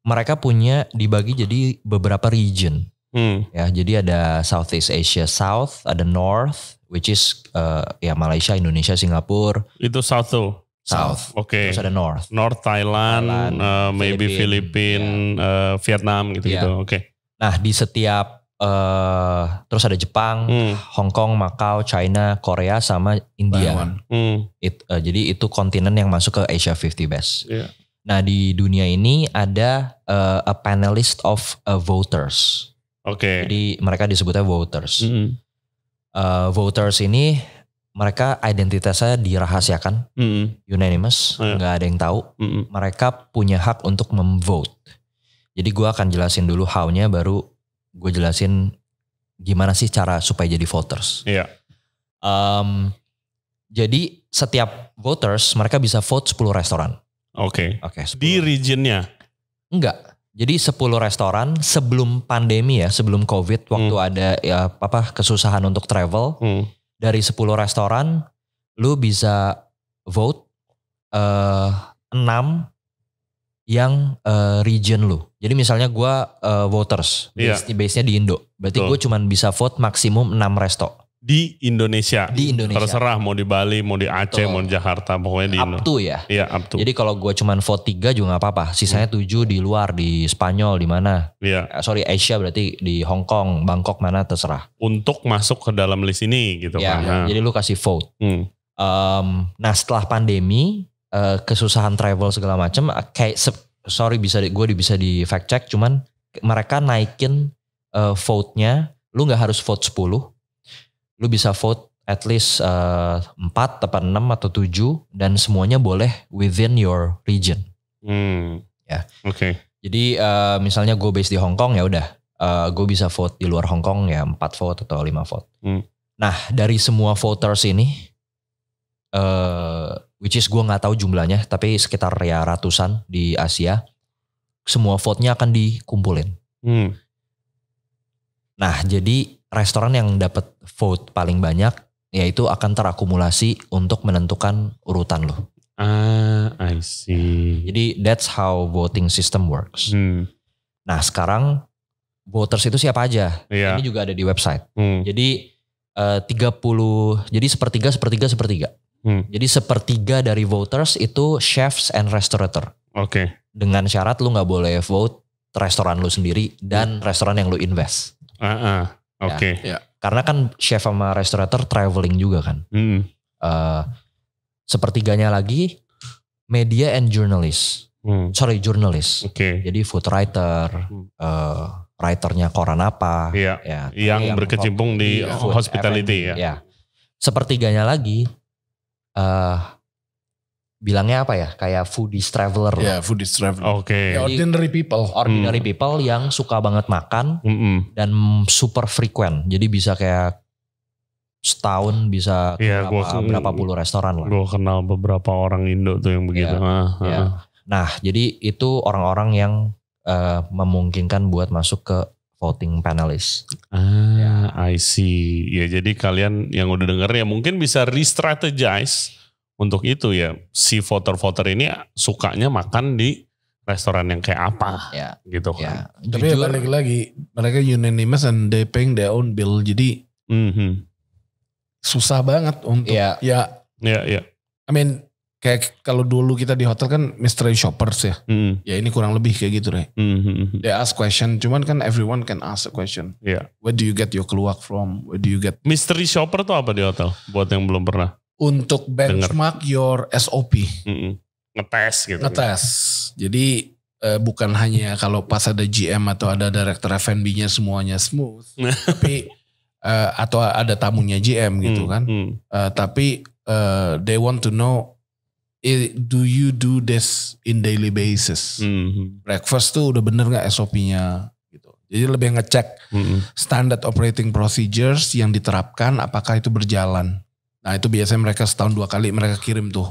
mereka punya dibagi jadi beberapa region. Hmm. Ya, jadi ada Southeast Asia South, ada North, which is uh, ya Malaysia, Indonesia, Singapura. Itu South tuh. South. Oke. Okay. Terus ada North. North Thailand, Thailand uh, maybe Filipina, yeah. uh, Vietnam gitu-gitu. Ya. Oke. Okay. Nah, di setiap uh, terus ada Jepang, hmm. Hong Kong, Macau, China, Korea sama India. Hmm. It, uh, jadi itu kontinen yang masuk ke Asia 50 best. Yeah. Nah, di dunia ini ada uh, a panelist of uh, voters. Oke. Okay. Jadi mereka disebutnya voters. Mm -hmm uh, voters ini mereka identitasnya dirahasiakan, mm -hmm. unanimous, nggak oh, iya. ada yang tahu. Mm -hmm. Mereka punya hak untuk memvote. Jadi gue akan jelasin dulu how-nya, baru gue jelasin gimana sih cara supaya jadi voters. Iya. Um, jadi setiap voters mereka bisa vote 10 restoran. Oke. Okay. Oke. Okay, Di regionnya? Enggak. Jadi 10 restoran sebelum pandemi ya, sebelum Covid waktu hmm. ada ya apa kesusahan untuk travel. Hmm. Dari 10 restoran lu bisa vote uh, eh, 6 yang uh, region lu. Jadi misalnya gua uh, voters, iya. base, yeah. base-nya di Indo. Berarti gue cuman bisa vote maksimum 6 resto di Indonesia. Di Indonesia. Terserah mau di Bali, mau di Aceh, Betul. mau di Jakarta, pokoknya di Up to ya. Iya, up Jadi kalau gue cuman vote tiga juga nggak apa-apa. Sisanya hmm. tujuh di luar, di Spanyol, di mana. Iya. Eh, sorry, Asia berarti di Hong Kong, Bangkok mana terserah. Untuk masuk ke dalam list ini gitu iya, kan. Jadi lu kasih vote. Hmm. Um, nah setelah pandemi, uh, kesusahan travel segala macam, eh, kayak sorry bisa di, gue bisa di fact check, cuman mereka naikin uh, vote-nya. Lu nggak harus vote 10, lu bisa vote at least uh, eh, 4 atau 6 atau 7 dan semuanya boleh within your region. Hmm. Ya. Oke. Okay. Jadi uh, misalnya gue base di Hong Kong ya udah uh, eh, gue bisa vote di luar Hong Kong ya 4 vote atau 5 vote. Hmm. Nah, dari semua voters ini uh, which is gue nggak tahu jumlahnya tapi sekitar ya ratusan di Asia semua vote-nya akan dikumpulin. Hmm. Nah, jadi restoran yang dapat vote paling banyak yaitu akan terakumulasi untuk menentukan urutan lo. Ah, I see. Jadi that's how voting system works. Hmm. Nah sekarang voters itu siapa aja? Yeah. Ini juga ada di website. Hmm. Jadi eh, tiga puluh, jadi sepertiga, sepertiga, sepertiga. Hmm. Jadi sepertiga dari voters itu chefs and restaurateur. Oke. Okay. Dengan syarat lu nggak boleh vote restoran lu sendiri dan hmm. restoran yang lu invest. Uh -uh. Ya, Oke. Okay. Ya. Karena kan chef sama restorator traveling juga kan. Hmm. Uh, sepertiganya lagi media and journalist. Hmm. Sorry, journalist. Oke. Okay. Jadi food writer, hmm. uh, writernya koran apa? Iya. Ya, yang, yang berkecimpung di, hospitality ya. ya. Sepertiganya lagi uh, bilangnya apa ya kayak foodies traveler ya yeah, foodies traveler oke okay. Ya, yeah, ordinary people ordinary mm. people yang suka banget makan mm -mm. dan super frequent jadi bisa kayak setahun bisa yeah, berapa, gua, berapa puluh restoran lah gue kenal beberapa orang Indo tuh yang begitu yeah, ah, yeah. Ah. nah jadi itu orang-orang yang uh, memungkinkan buat masuk ke voting panelis. Ah, yeah. I see. Ya jadi kalian yang udah denger ya mungkin bisa re-strategize untuk itu ya si voter-voter ini sukanya makan di restoran yang kayak apa ya. gitu ya. kan. Tapi Jujur, ya balik lagi mereka unanimous and they paying their own bill jadi mm-hmm. susah banget untuk ya ya ya. ya. I mean kayak kalau dulu kita di hotel kan mystery shoppers ya. mm Ya ini kurang lebih kayak gitu deh. Mm-hmm. Mhm, mhm. They ask question cuman kan everyone can ask a question. Yeah. Where do you get your keluak from? Where do you get Mystery shopper tuh apa di hotel buat yang belum pernah? untuk benchmark Denger. your SOP. Mm hmm Ngetes gitu. Ngetes. Jadi uh, bukan hanya kalau pas ada GM atau ada director F&B-nya semuanya smooth, tapi uh, atau ada tamunya GM gitu hmm, kan. Mm. Eh, tapi uh, they want to know do you do this in daily basis? Hmm. Breakfast tuh udah bener gak SOP-nya gitu. Jadi lebih ngecek hmm. standard operating procedures yang diterapkan apakah itu berjalan. Nah itu biasanya mereka setahun dua kali mereka kirim tuh.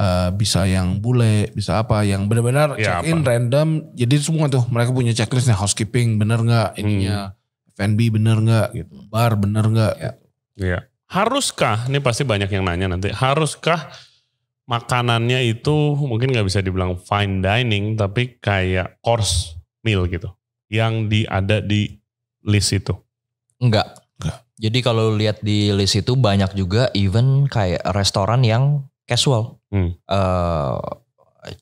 Uh, bisa yang bule, bisa apa yang benar-benar ya, check in random. Jadi semua tuh mereka punya checklistnya housekeeping bener nggak ininya, hmm. F&B bener nggak gitu, bar bener nggak. Ya. ya. Haruskah? Ini pasti banyak yang nanya nanti. Haruskah makanannya itu mungkin nggak bisa dibilang fine dining tapi kayak course meal gitu yang di ada di list itu? Enggak. Jadi kalau lihat di list itu banyak juga even kayak restoran yang casual, hmm. uh,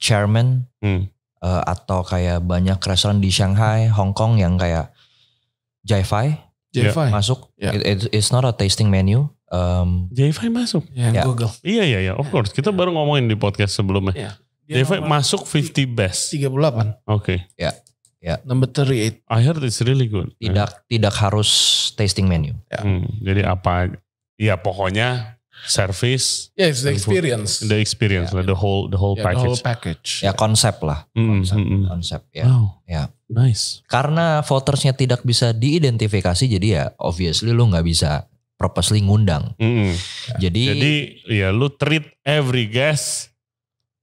chairman hmm. uh, atau kayak banyak restoran di Shanghai, Hong Kong yang kayak Jai-Fi yeah. masuk. Yeah. It, it's not a tasting menu. Um, Jai-Fi masuk. Ya, yeah, yeah. Google. Iya iya iya, of course. Kita yeah. baru ngomongin di podcast sebelumnya. Yeah. Jai-Fi masuk 50 best. 38. Oke. Okay. Ya. Yeah. Ya. Number It, I heard it's really good. Tidak yeah. tidak harus tasting menu. Ya. Hmm, jadi apa ya pokoknya service. Yeah, it's the experience. Food, the experience yeah. lah, the whole the whole yeah, package. The whole package. Ya konsep lah. Hmm, hmm, konsep, mm, konsep ya. Wow. Ya. Nice. Karena votersnya tidak bisa diidentifikasi jadi ya obviously lu nggak bisa purposely ngundang. Mm. Jadi Jadi ya lu treat every guest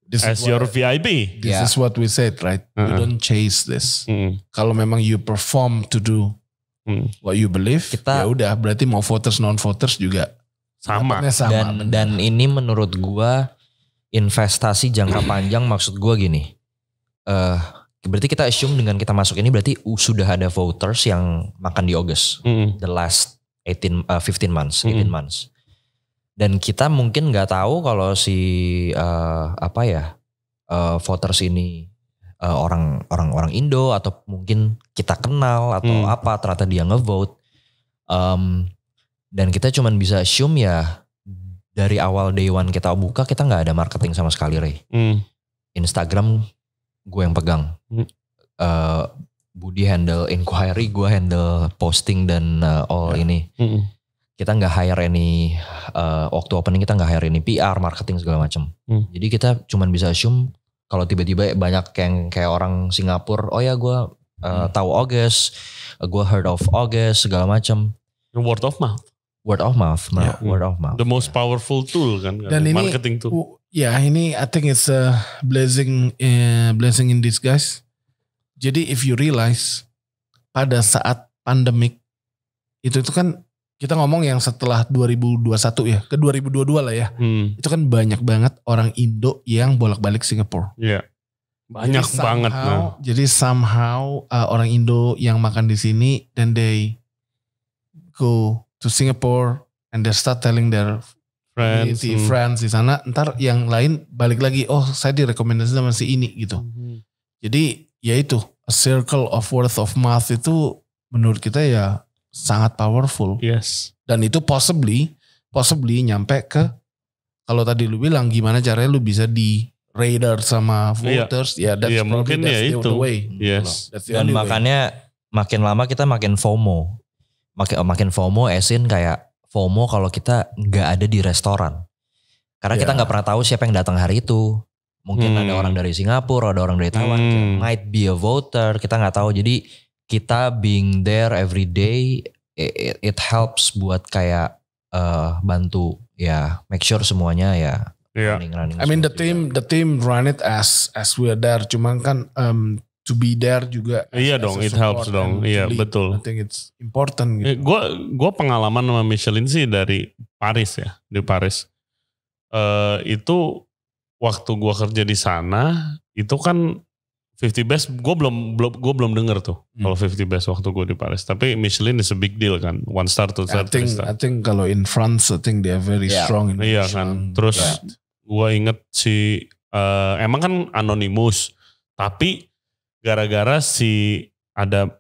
This as your what, VIB. This yeah. is what we said, right? Uh -uh. You uh-uh. don't chase this. Mm. Kalau memang you perform to do mm. what you believe, ya udah berarti mau voters non voters juga sama. sama. Dan dan ini menurut gua investasi jangka panjang maksud gua gini. Eh uh, berarti kita assume dengan kita masuk ini berarti sudah ada voters yang makan di August mm. the last 18 uh, 15 months, 18 months dan kita mungkin nggak tahu kalau si uh, apa ya uh, voters ini uh, orang orang orang Indo atau mungkin kita kenal atau hmm. apa ternyata dia ngevote um, dan kita cuman bisa assume ya dari awal day one kita buka kita nggak ada marketing sama sekali Ray hmm. Instagram gue yang pegang hmm. uh, Budi handle inquiry gue handle posting dan uh, all ya. ini hmm kita nggak hire ini uh, eh, waktu opening kita nggak hire ini PR, marketing segala macam. Hmm. Jadi kita cuman bisa assume kalau tiba-tiba banyak yang kayak orang Singapura, oh ya gue uh, hmm. tahu August, gue heard of August segala macam. Word of mouth. Word of mouth, yeah. word of mouth. The most powerful tool kan, kan? Dan ini, marketing tool. Ya yeah, ini I think it's a blessing, uh, blessing in disguise. Jadi if you realize pada saat pandemik itu itu kan kita ngomong yang setelah 2021 ya ke 2022 lah ya hmm. itu kan banyak banget orang Indo yang bolak-balik Singapura iya. yeah. banyak jadi banget somehow, nah. jadi somehow uh, orang Indo yang makan di sini dan they go to Singapore and they start telling their friends, hmm. friends di sana ntar yang lain balik lagi oh saya direkomendasi sama si ini gitu hmm. jadi ya itu a circle of worth of mouth itu menurut kita ya sangat powerful. Yes. Dan itu possibly possibly nyampe ke kalau tadi lu bilang gimana caranya lu bisa di radar sama iya. voters ya yeah. yeah, that's yeah, mungkin that's ya the itu. way. Yes. That's the Dan makanya makin lama kita makin FOMO. Makin oh, makin FOMO esin kayak FOMO kalau kita nggak ada di restoran. Karena yeah. kita nggak pernah tahu siapa yang datang hari itu. Mungkin hmm. ada orang dari Singapura, ada orang dari Taiwan, hmm. might be a voter, kita nggak tahu. Jadi kita being there every day it, it helps buat kayak uh, bantu ya make sure semuanya ya yeah. running running. I mean the team the team run it as as we are there cuman kan um, to be there juga. Iya as, dong, it helps dong. Iya yeah, betul. I think it's important. Gitu. Gue eh, gue pengalaman sama Michelin sih dari Paris ya di Paris. Uh, itu waktu gue kerja di sana itu kan 50 best gue belum belum gue belum dengar tuh hmm. kalau 50 best waktu gue di Paris tapi Michelin is a big deal kan one star to I think star. I think kalau in France I think they are very yeah. strong in iya kan terus gue inget si uh, emang kan anonymous tapi gara-gara si ada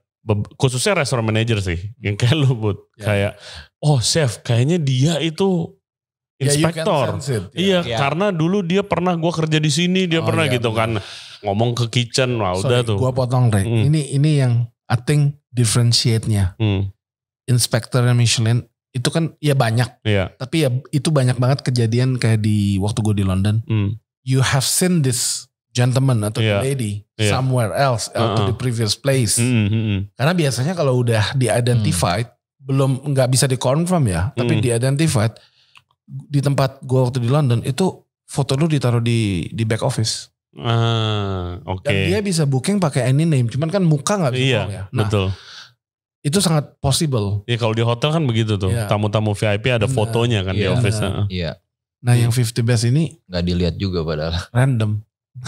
khususnya restaurant manager sih yang kayak lu but yeah. kayak oh chef kayaknya dia itu inspektor yeah. iya yeah. karena dulu dia pernah gue kerja di sini dia oh, pernah yeah, gitu yeah. kan ngomong ke kitchen wah Sorry, udah tuh gua potong deh mm. ini ini yang I think differentiate-nya mm. inspektornya Michelin itu kan ya banyak yeah. tapi ya itu banyak banget kejadian kayak di waktu gue di London mm. you have seen this gentleman atau yeah. lady yeah. somewhere else uh -uh. atau the previous place. Hmm, hmm, -hmm. Karena biasanya kalau udah diidentified mm. belum nggak bisa di dikonfirm ya, mm. tapi hmm. diidentified di tempat gua waktu di London itu foto lu ditaruh di di back office. Ah, oke. Okay. dia bisa booking pakai any name, cuman kan muka nggak bisa iya, ya. Nah, betul. Itu sangat possible. Iya, kalau di hotel kan begitu tuh. Iya. Tamu-tamu VIP ada nah, fotonya kan yeah. di iya, office. Iya. Nah. Yeah. nah, yang 50 best ini nggak dilihat juga padahal. Random.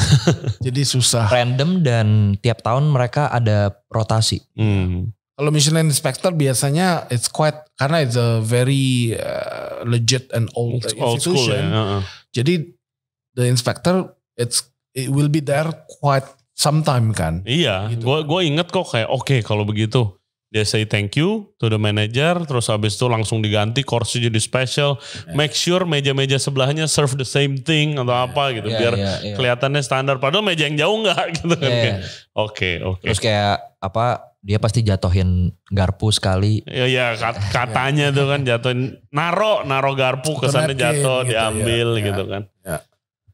Jadi susah. Random dan tiap tahun mereka ada rotasi. Hmm. Kalau Michelin Inspector biasanya it's quite karena it's a very uh, legit and old, old institution. School, ya. uh -huh. Jadi the inspector it's it will be there quite sometime kan. Iya, gitu. gue gue inget kok kayak oke okay, kalau begitu dia say thank you to the manager terus habis itu langsung diganti kursi jadi special make sure meja-meja sebelahnya serve the same thing atau yeah. apa gitu yeah, biar yeah, yeah. kelihatannya standar padahal meja yang jauh nggak gitu kan oke oke terus kayak apa dia pasti jatohin garpu sekali iya yeah, yeah, katanya tuh kan jatohin naro naro garpu kesannya jatuh gitu, ya. diambil yeah, gitu kan yeah.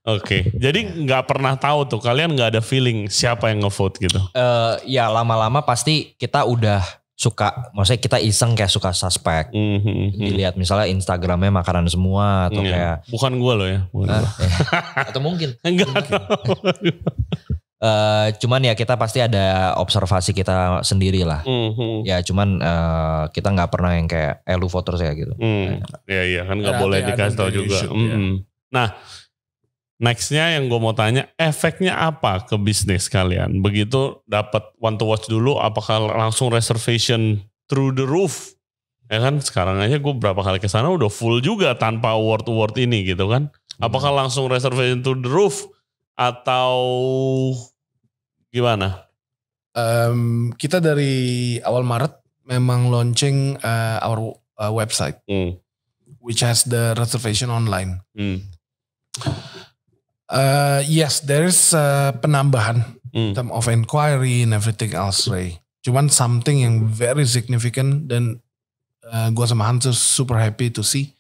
Oke, okay. jadi iya. nggak pernah tahu tuh kalian nggak ada feeling siapa yang ngevote gitu? Uh, ya lama-lama pasti kita udah suka, maksudnya kita iseng kayak suka suspek. Mm -hmm. Dilihat misalnya Instagramnya makanan semua atau mm, kayak. Bukan gue loh ya. Bukan uh, gua. Iya. atau mungkin. Enggak mungkin. Uh, cuman ya kita pasti ada observasi kita sendiri lah. Mm-hmm. Ya cuman uh, kita nggak pernah yang kayak elu voters ya gitu. Mm. Ya iya kan nggak boleh dikasih tau juga. Mm-hmm. yeah. Nah Nextnya yang gue mau tanya, efeknya apa ke bisnis kalian? Begitu dapat want to watch dulu, apakah langsung reservation through the roof? Ya kan sekarang aja gue berapa kali ke sana udah full juga tanpa award award ini gitu kan? Hmm. Apakah hmm. langsung reservation through the roof atau gimana? Um, kita dari awal Maret memang launching uh, our uh, website, hmm. which has the reservation online. Hmm Uh, yes, there is uh, penambahan mm. term of inquiry and everything else, Ray. Cuman something yang very significant dan uh, eh, gue sama Hans super happy to see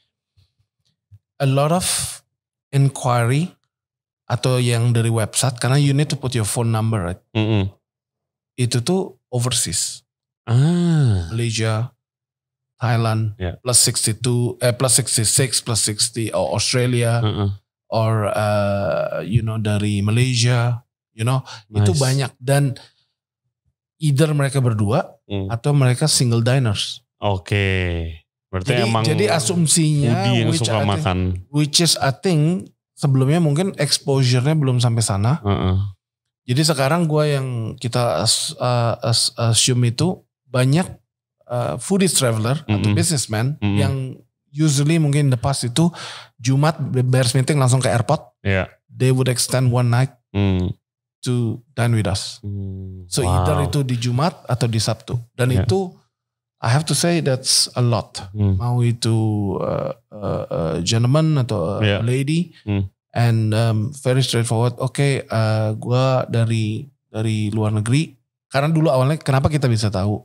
a lot of inquiry atau yang dari website karena you need to put your phone number right mm -hmm. itu tuh overseas ah. Malaysia Thailand yeah. plus 62 eh plus 66 plus 60 or Australia mm -hmm or uh, you know dari Malaysia, you know nice. itu banyak dan either mereka berdua hmm. atau mereka single diners. Oke. Okay. Berarti jadi, emang jadi asumsinya yang which suka think, makan. Which is I think sebelumnya mungkin exposure-nya belum sampai sana. Uh -uh. Jadi sekarang gue yang kita uh, assume itu banyak uh, foodies traveler mm -hmm. atau businessman mm -hmm. yang usually mungkin in the past itu Jumat Bears meeting langsung ke airport. Yeah. They would extend one night mm. to dine with us. Mm. So wow. either itu di Jumat atau di Sabtu. Dan yeah. itu I have to say that's a lot. Mm. Mau itu uh, uh, a uh, gentleman atau uh, a iya. yeah. lady mm. and um, very straightforward. Oke, okay, uh, gua dari dari luar negeri. Karena dulu awalnya kenapa kita bisa tahu?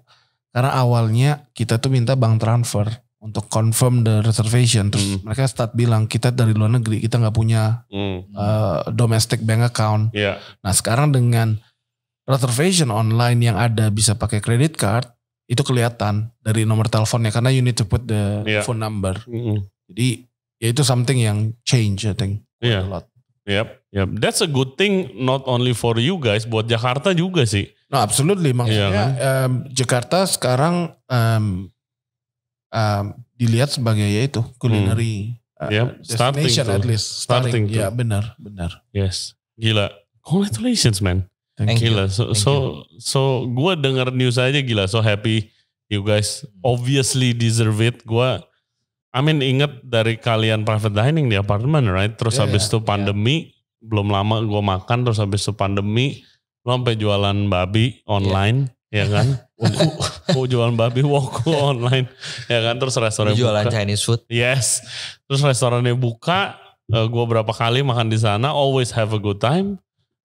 Karena awalnya kita tuh minta bank transfer untuk confirm the reservation terus mm. mereka start bilang kita dari luar negeri kita nggak punya mm. uh, domestic bank account yeah. nah sekarang dengan reservation online yang ada bisa pakai credit card itu kelihatan dari nomor teleponnya karena you need to put the yeah. phone number mm. jadi ya itu something yang change I think yeah. a iya. lot yep yep that's a good thing not only for you guys buat Jakarta juga sih no absolutely maksudnya yeah. Iya kan? um, Jakarta sekarang um, um, dilihat sebagai yaitu culinary hmm. uh, yep. destination Starting at least. Starting, Starting ya ya benar, benar. Yes. Gila. Congratulations man. Thank gila. You. So so, you. so gue dengar news aja gila. So happy you guys obviously deserve it. Gue I mean inget dari kalian private dining di apartemen right? Terus yeah, habis itu pandemi, yeah. belum lama gue makan terus habis itu pandemi, lo sampai jualan babi online ya kan mau, mau jualan babi woku online ya kan terus restoran jualan buka. Chinese food yes terus restorannya buka uh, eh, gue berapa kali makan di sana always have a good time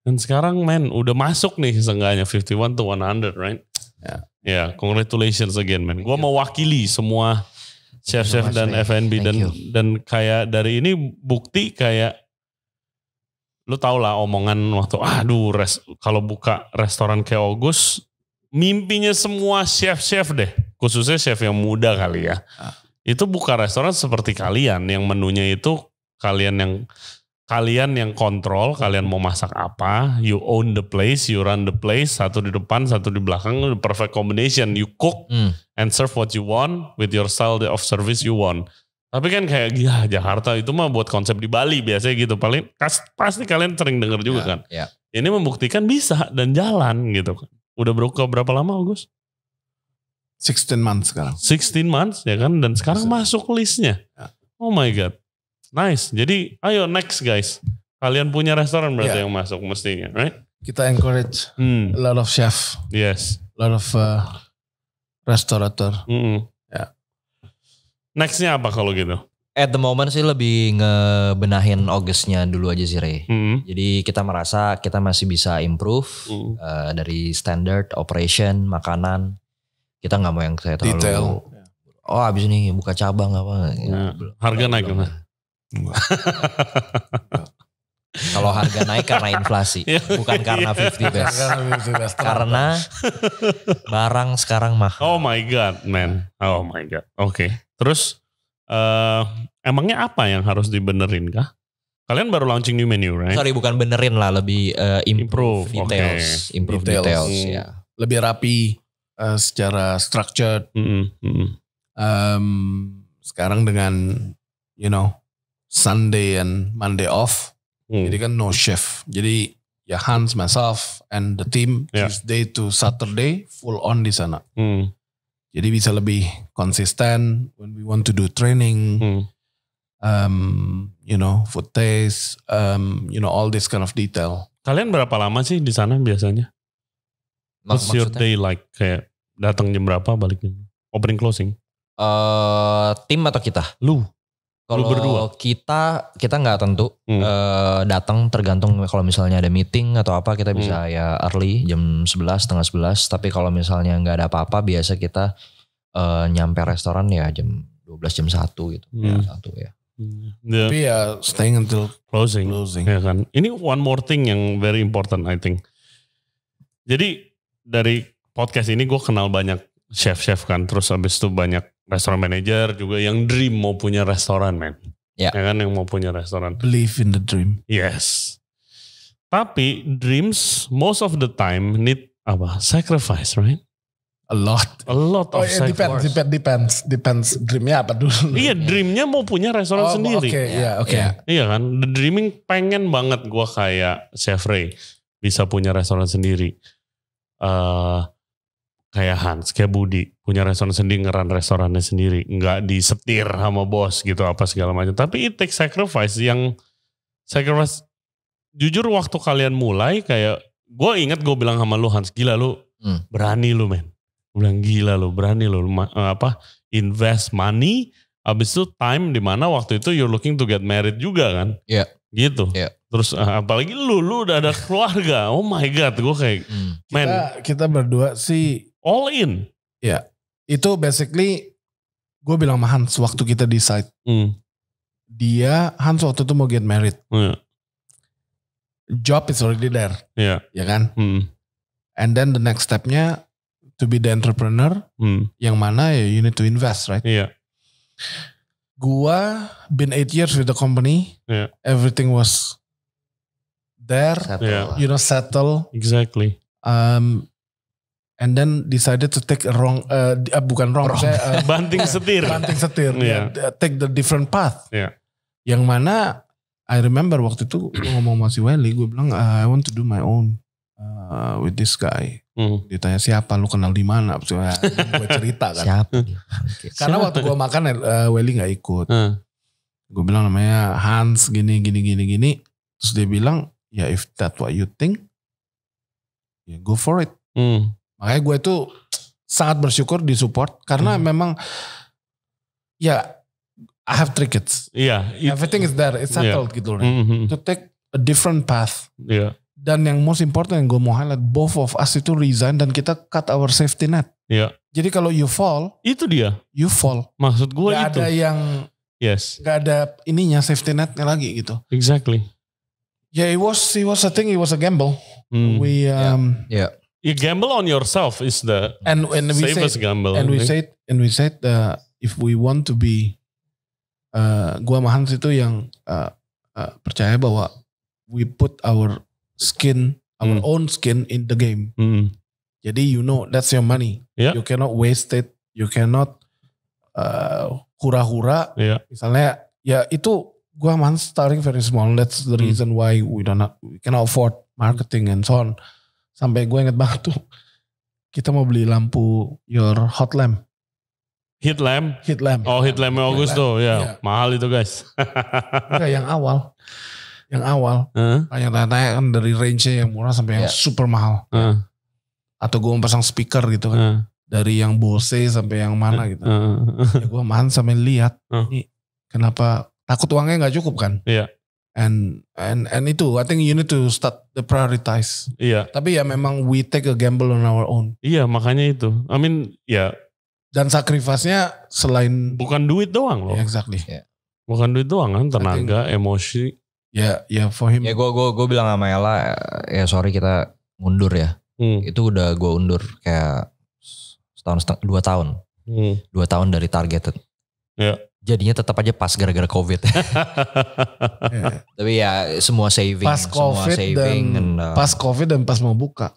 dan sekarang men udah masuk nih seenggaknya 51 to 100 right ya yeah. yeah, congratulations again men gue mewakili semua chef-chef dan F&B dan you. dan kayak dari ini bukti kayak lu tau lah omongan waktu aduh res kalau buka restoran kayak August mimpinya semua chef-chef deh, khususnya chef yang muda kali ya. Ah. Itu buka restoran seperti kalian yang menunya itu kalian yang kalian yang kontrol, kalian mau masak apa, you own the place, you run the place, satu di depan, satu di belakang, the perfect combination. You cook mm. and serve what you want with your style of service you want. Tapi kan kayak ya Jakarta itu mah buat konsep di Bali biasanya gitu paling pasti kalian sering dengar juga yeah, kan. Yeah. Ini membuktikan bisa dan jalan gitu kan. Udah berbuka berapa lama Agus? 16 months sekarang. 16 months ya kan dan sekarang masuk listnya. Ya. Oh my god. Nice. Jadi ayo next guys. Kalian punya restoran berarti yeah. yang masuk mestinya, right? Kita encourage hmm. a lot of chef. Yes. A lot of uh, restorator. Mm -hmm. Ya. Nextnya apa kalau gitu? At the moment sih lebih ngebenahin Augustnya dulu aja sih Ray. Mm. Jadi kita merasa kita masih bisa improve mm. uh, dari standard operation makanan. Kita nggak mau yang saya terlalu Detail. Oh abis ini buka cabang apa? Nah, ya, harga naik kan? Kalau harga naik karena inflasi, iya. bukan karena fifty best. karena barang sekarang mahal. Oh my god, man. Oh my god. Oke. Okay. Terus Uh, emangnya apa yang harus dibenerin kah? Kalian baru launching new menu, right? Sorry, bukan benerin lah, lebih uh, improve, improve details, okay. improve details, details hmm. ya. Lebih rapi uh, secara structured. Mm -hmm. um, sekarang dengan you know Sunday and Monday off, hmm. jadi kan no chef. Jadi ya Hans, myself, and the team yeah. Tuesday to Saturday full on di sana. Hmm. Jadi bisa lebih konsisten when we want to do training, hmm. um, you know, food taste, um, you know, all this kind of detail. Kalian berapa lama sih di sana biasanya? What's Maksudnya? your day like? Kayak datang jam berapa balik jam? Opening closing? Uh, tim atau kita? Lu? Kalau berdua kita kita nggak tentu hmm. uh, datang tergantung kalau misalnya ada meeting atau apa kita bisa hmm. ya early jam 11 setengah sebelas tapi kalau misalnya nggak ada apa-apa biasa kita uh, nyampe restoran ya jam 12 jam satu gitu. Hmm. Jam satu ya. Yeah. Hmm. Tapi ya staying until closing. closing. Ya kan. Ini one more thing yang very important I think. Jadi dari podcast ini gue kenal banyak chef-chef kan terus habis itu banyak restoran manager juga yang dream mau punya restoran man. Ya. ya kan yang mau punya restoran. Believe in the dream. Yes. Tapi dreams most of the time need apa? Sacrifice, right? A lot. A lot of oh, yeah, depends, depends, depends, depends. Dreamnya apa dulu? Iya, dreamnya mau punya restoran oh, sendiri. Ya, ya, oke, okay, iya, yeah, oke. Okay. Iya kan, the dreaming pengen banget gua kayak Chef Ray bisa punya restoran sendiri. Uh, kayak Hans, kayak Budi punya restoran sendiri, ngeran restorannya sendiri, nggak disetir sama bos gitu apa segala macam. Tapi it takes sacrifice yang sacrifice jujur waktu kalian mulai kayak gue inget gue bilang sama lu Hans gila lu hmm. berani lu men gue bilang gila lu berani lu ma, eh, apa invest money abis itu time di mana waktu itu you're looking to get married juga kan Iya. Yeah. gitu yeah. terus eh, apalagi lu lu udah ada keluarga oh my god gue kayak hmm. man kita, kita berdua sih all in. Ya, itu basically gue bilang sama Hans waktu kita decide. Hmm. Dia Hans waktu itu mau get married. Hmm. Job is already there. Iya. Yeah. Ya kan? Hmm. And then the next stepnya to be the entrepreneur hmm. yang mana ya you need to invest, right? Iya. Yeah. Gua been eight years with the company. Yeah. Everything was there. Yeah. Ya. You know settle. Exactly. Um and then decided to take a wrong uh, uh bukan wrong, wrong. Saya, uh, banting setir banting setir yeah. yeah. Uh, take the different path yeah. yang mana I remember waktu itu gue ngomong sama si Welly gue bilang uh, I want to do my own uh, with this guy Hmm. Ditanya siapa lu kenal di mana? Ah, gue cerita kan. Siapa? Hmm. Okay. Karena siapa? waktu gue makan uh, Welly nggak ikut. Hmm. Gue bilang namanya Hans gini gini gini gini. Terus dia bilang ya if that what you think, ya go for it. Hmm. Makanya gue itu sangat bersyukur disupport karena hmm. memang ya I have three kids. Iya. Yeah, Everything is there. It's iya. settled yeah. gitu loh. Mm -hmm. To take a different path. Iya. Yeah. Dan yang most important yang gue mau highlight, both of us itu resign dan kita cut our safety net. Iya. Yeah. Jadi kalau you fall, itu dia. You fall. Maksud gue itu. Gak ada yang Yes. Gak ada ininya safety netnya lagi gitu. Exactly. yeah, it was it was a thing, it was a gamble. Mm. We um yeah. yeah. You gamble on yourself is the and and we safest said, gamble. And we think. said and we said uh, if we want to be uh, gua mahans itu yang uh, uh, percaya bahwa we put our skin our mm. own skin in the game. Mm. Jadi you know that's your money. Yeah. You cannot waste it. You cannot uh, hura-hura. Yeah. Misalnya ya itu gua mahans starting very small. That's the hmm. reason why we don't we cannot afford marketing and so on. Sampai gue inget banget tuh kita mau beli lampu your hot lamp. Heat lamp? Heat lamp. Oh heat lamp tuh ya. Yeah. Mahal itu guys. Enggak yang awal. Yang awal. Uh. Yang tanya-tanya kan dari range yang murah sampai yeah. yang iya. super mahal. Uh. Atau gue pasang speaker gitu kan. Uh. Dari yang Bose sampai yang mana gitu. Uh. ya gue mahan sampai lihat. Uh. Ini kenapa takut uangnya nggak cukup kan? Iya. Yeah and and and itu I think you need to start the prioritize. Iya. Tapi ya memang we take a gamble on our own. Iya, makanya itu. I mean, ya yeah. dan sakrifasnya selain bukan duit doang loh. Yeah, exactly. Yeah. Bukan duit doang kan, tenaga, think, emosi. Ya, yeah, ya yeah, for him. Ya gue gue gue bilang sama Ella ya sorry kita mundur ya. Hmm. Itu udah gue undur kayak setahun setengah dua tahun. Hmm. Dua tahun dari targeted. Ya. Yeah jadinya tetap aja pas gara-gara covid. Tapi ya semua saving, pas semua COVID saving, dan, and, uh, pas covid dan pas mau buka.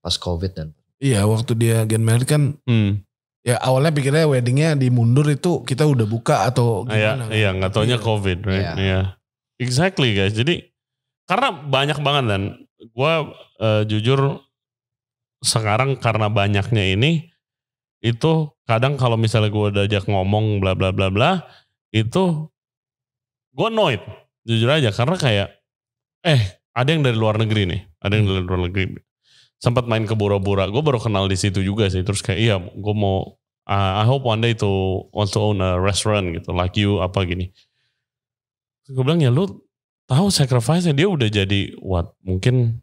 Pas covid dan. Iya waktu dia gen married kan, hmm. ya awalnya pikirnya weddingnya dimundur itu kita udah buka atau iya, gimana? Iya, kan? iya nggak taunya iya. covid, right? Iya. Yeah. Exactly guys, jadi karena banyak banget dan gue uh, jujur sekarang karena banyaknya ini itu kadang kalau misalnya gue udah ajak ngomong bla bla bla bla itu gue annoyed jujur aja karena kayak eh ada yang dari luar negeri nih ada yang dari luar negeri sempat main ke bura-bura gue baru kenal di situ juga sih terus kayak iya gue mau uh, I hope one day to want to own a restaurant gitu like you apa gini gue bilang ya lu tahu sacrifice-nya dia udah jadi what mungkin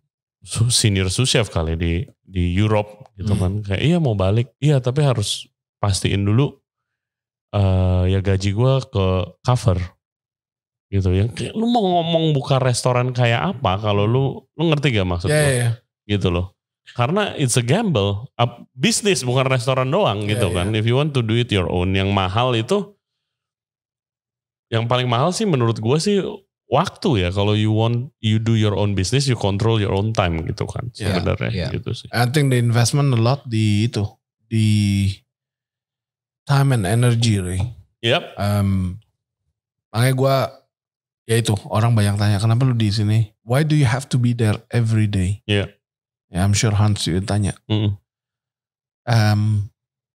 senior sous chef kali di di Europe gitu hmm. kan kayak iya mau balik iya tapi harus pastiin dulu uh, ya gaji gue ke cover gitu ya lu mau ngomong buka restoran kayak apa kalau lu lu ngerti gak maksudnya ya, yeah, yeah. gitu loh karena it's a gamble a bisnis bukan restoran doang ya, gitu yeah. kan if you want to do it your own yang mahal itu yang paling mahal sih menurut gue sih waktu ya kalau you want you do your own business you control your own time gitu kan sebenarnya yeah, yeah. gitu sih. I think the investment a lot di itu di time and energy, right? Yep. Um, makanya gue ya itu orang banyak tanya kenapa lu di sini? Why do you have to be there every day? Yeah. yeah I'm sure Hans juga tanya. Mm -mm. Um,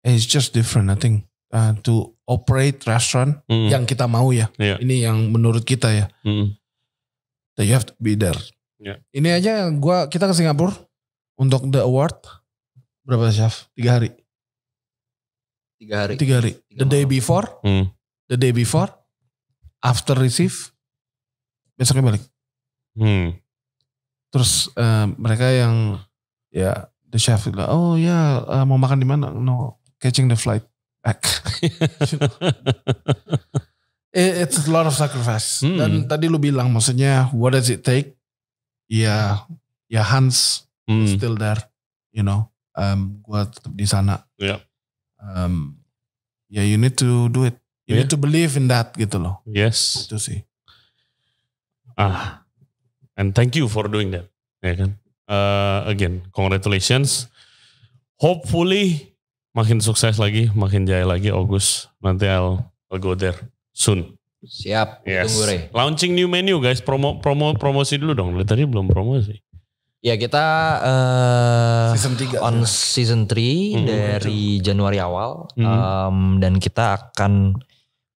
it's just different. I think uh, to operate restaurant mm. yang kita mau ya. Yeah. Ini yang menurut kita ya. Mm. That you have to be there. Yeah. Ini aja gua kita ke Singapura untuk the award berapa chef? Tiga hari. Tiga hari. Tiga hari. the day before, mm. the day before, after receive, besoknya balik. Hmm. Terus uh, mereka yang ya the chef bilang, oh ya yeah, uh, mau makan di mana? No, catching the flight back. it's a lot of sacrifice. Hmm. Dan tadi lu bilang maksudnya what does it take? Ya, ya Hans hmm. still there, you know. Um, gua tetap di sana. Yeah. Um, ya yeah, you need to do it. You yeah. need ya. to believe in that gitu loh. Yes. Itu sih. Ah, and thank you for doing that. Ya kan. Uh, again, congratulations. Hopefully makin sukses lagi, makin jaya lagi August. Nanti I'll, I'll go there soon. Siap, yes. tunggu Re. Launching new menu guys, promo promo promosi dulu dong. Dari tadi belum promosi. Ya kita uh, season 3 on season 3 hmm, dari Januari awal hmm. um, dan kita akan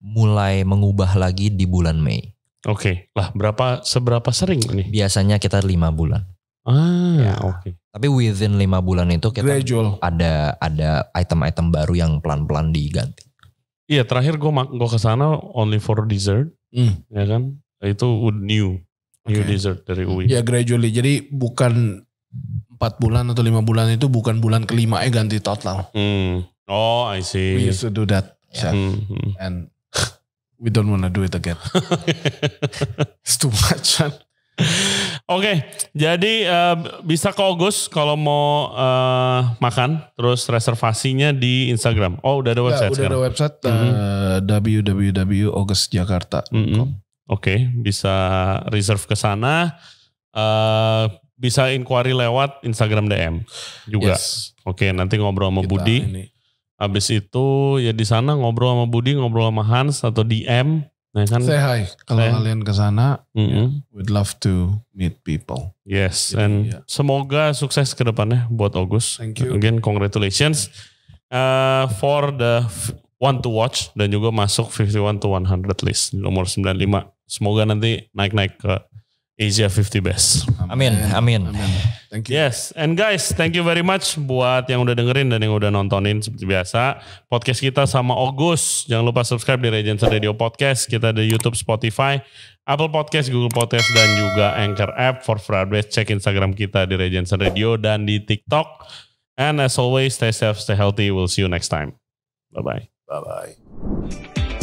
mulai mengubah lagi di bulan Mei. Oke, okay. lah berapa seberapa sering ini? Biasanya kita lima bulan. Ah, ya. oke. Okay. Tapi within lima bulan itu kita Gradual. ada ada item-item baru yang pelan-pelan diganti. Iya terakhir gue gue kesana only for dessert, mm. ya kan? Itu new new okay. dessert dari hmm. UI. Ya gradually. Jadi bukan empat bulan atau lima bulan itu bukan bulan kelima ya ganti total. Mm. Oh I see. We used to do that, yeah. Ya. mm -hmm. and we don't wanna do it again. It's too much. Oke, jadi uh, bisa ke Agus kalau mau uh, makan, terus reservasinya di Instagram. Oh, udah ada website ya, udah sekarang. ada website mm -hmm. Eh, www.augustjakarta.com. Mm -hmm. Oke, okay, bisa reserve ke sana. Uh, bisa inquiry lewat Instagram DM juga. Yes. Oke, okay, nanti ngobrol sama Kita Budi. Ini. Habis itu ya di sana ngobrol sama Budi, ngobrol sama Hans atau DM Nah, kan, Say hi kalau eh. kalian ke sana. Mm -hmm. We'd love to meet people. Yes, Jadi, and yeah. semoga sukses ke depannya buat August. Thank you. Again, congratulations uh, for the one to watch dan juga masuk 51 to 100 list nomor 95. Semoga nanti naik-naik ke Asia 50 best. Amin. Amin. Amin. Thank you. Yes, and guys, thank you very much buat yang udah dengerin dan yang udah nontonin seperti biasa. Podcast kita sama Ogus. Jangan lupa subscribe di Regency Radio Podcast. Kita di YouTube, Spotify, Apple Podcast, Google Podcast dan juga Anchor app for Fridays. Cek Instagram kita di Regency Radio dan di TikTok. And as always, stay safe, stay healthy. We'll see you next time. Bye bye. Bye bye.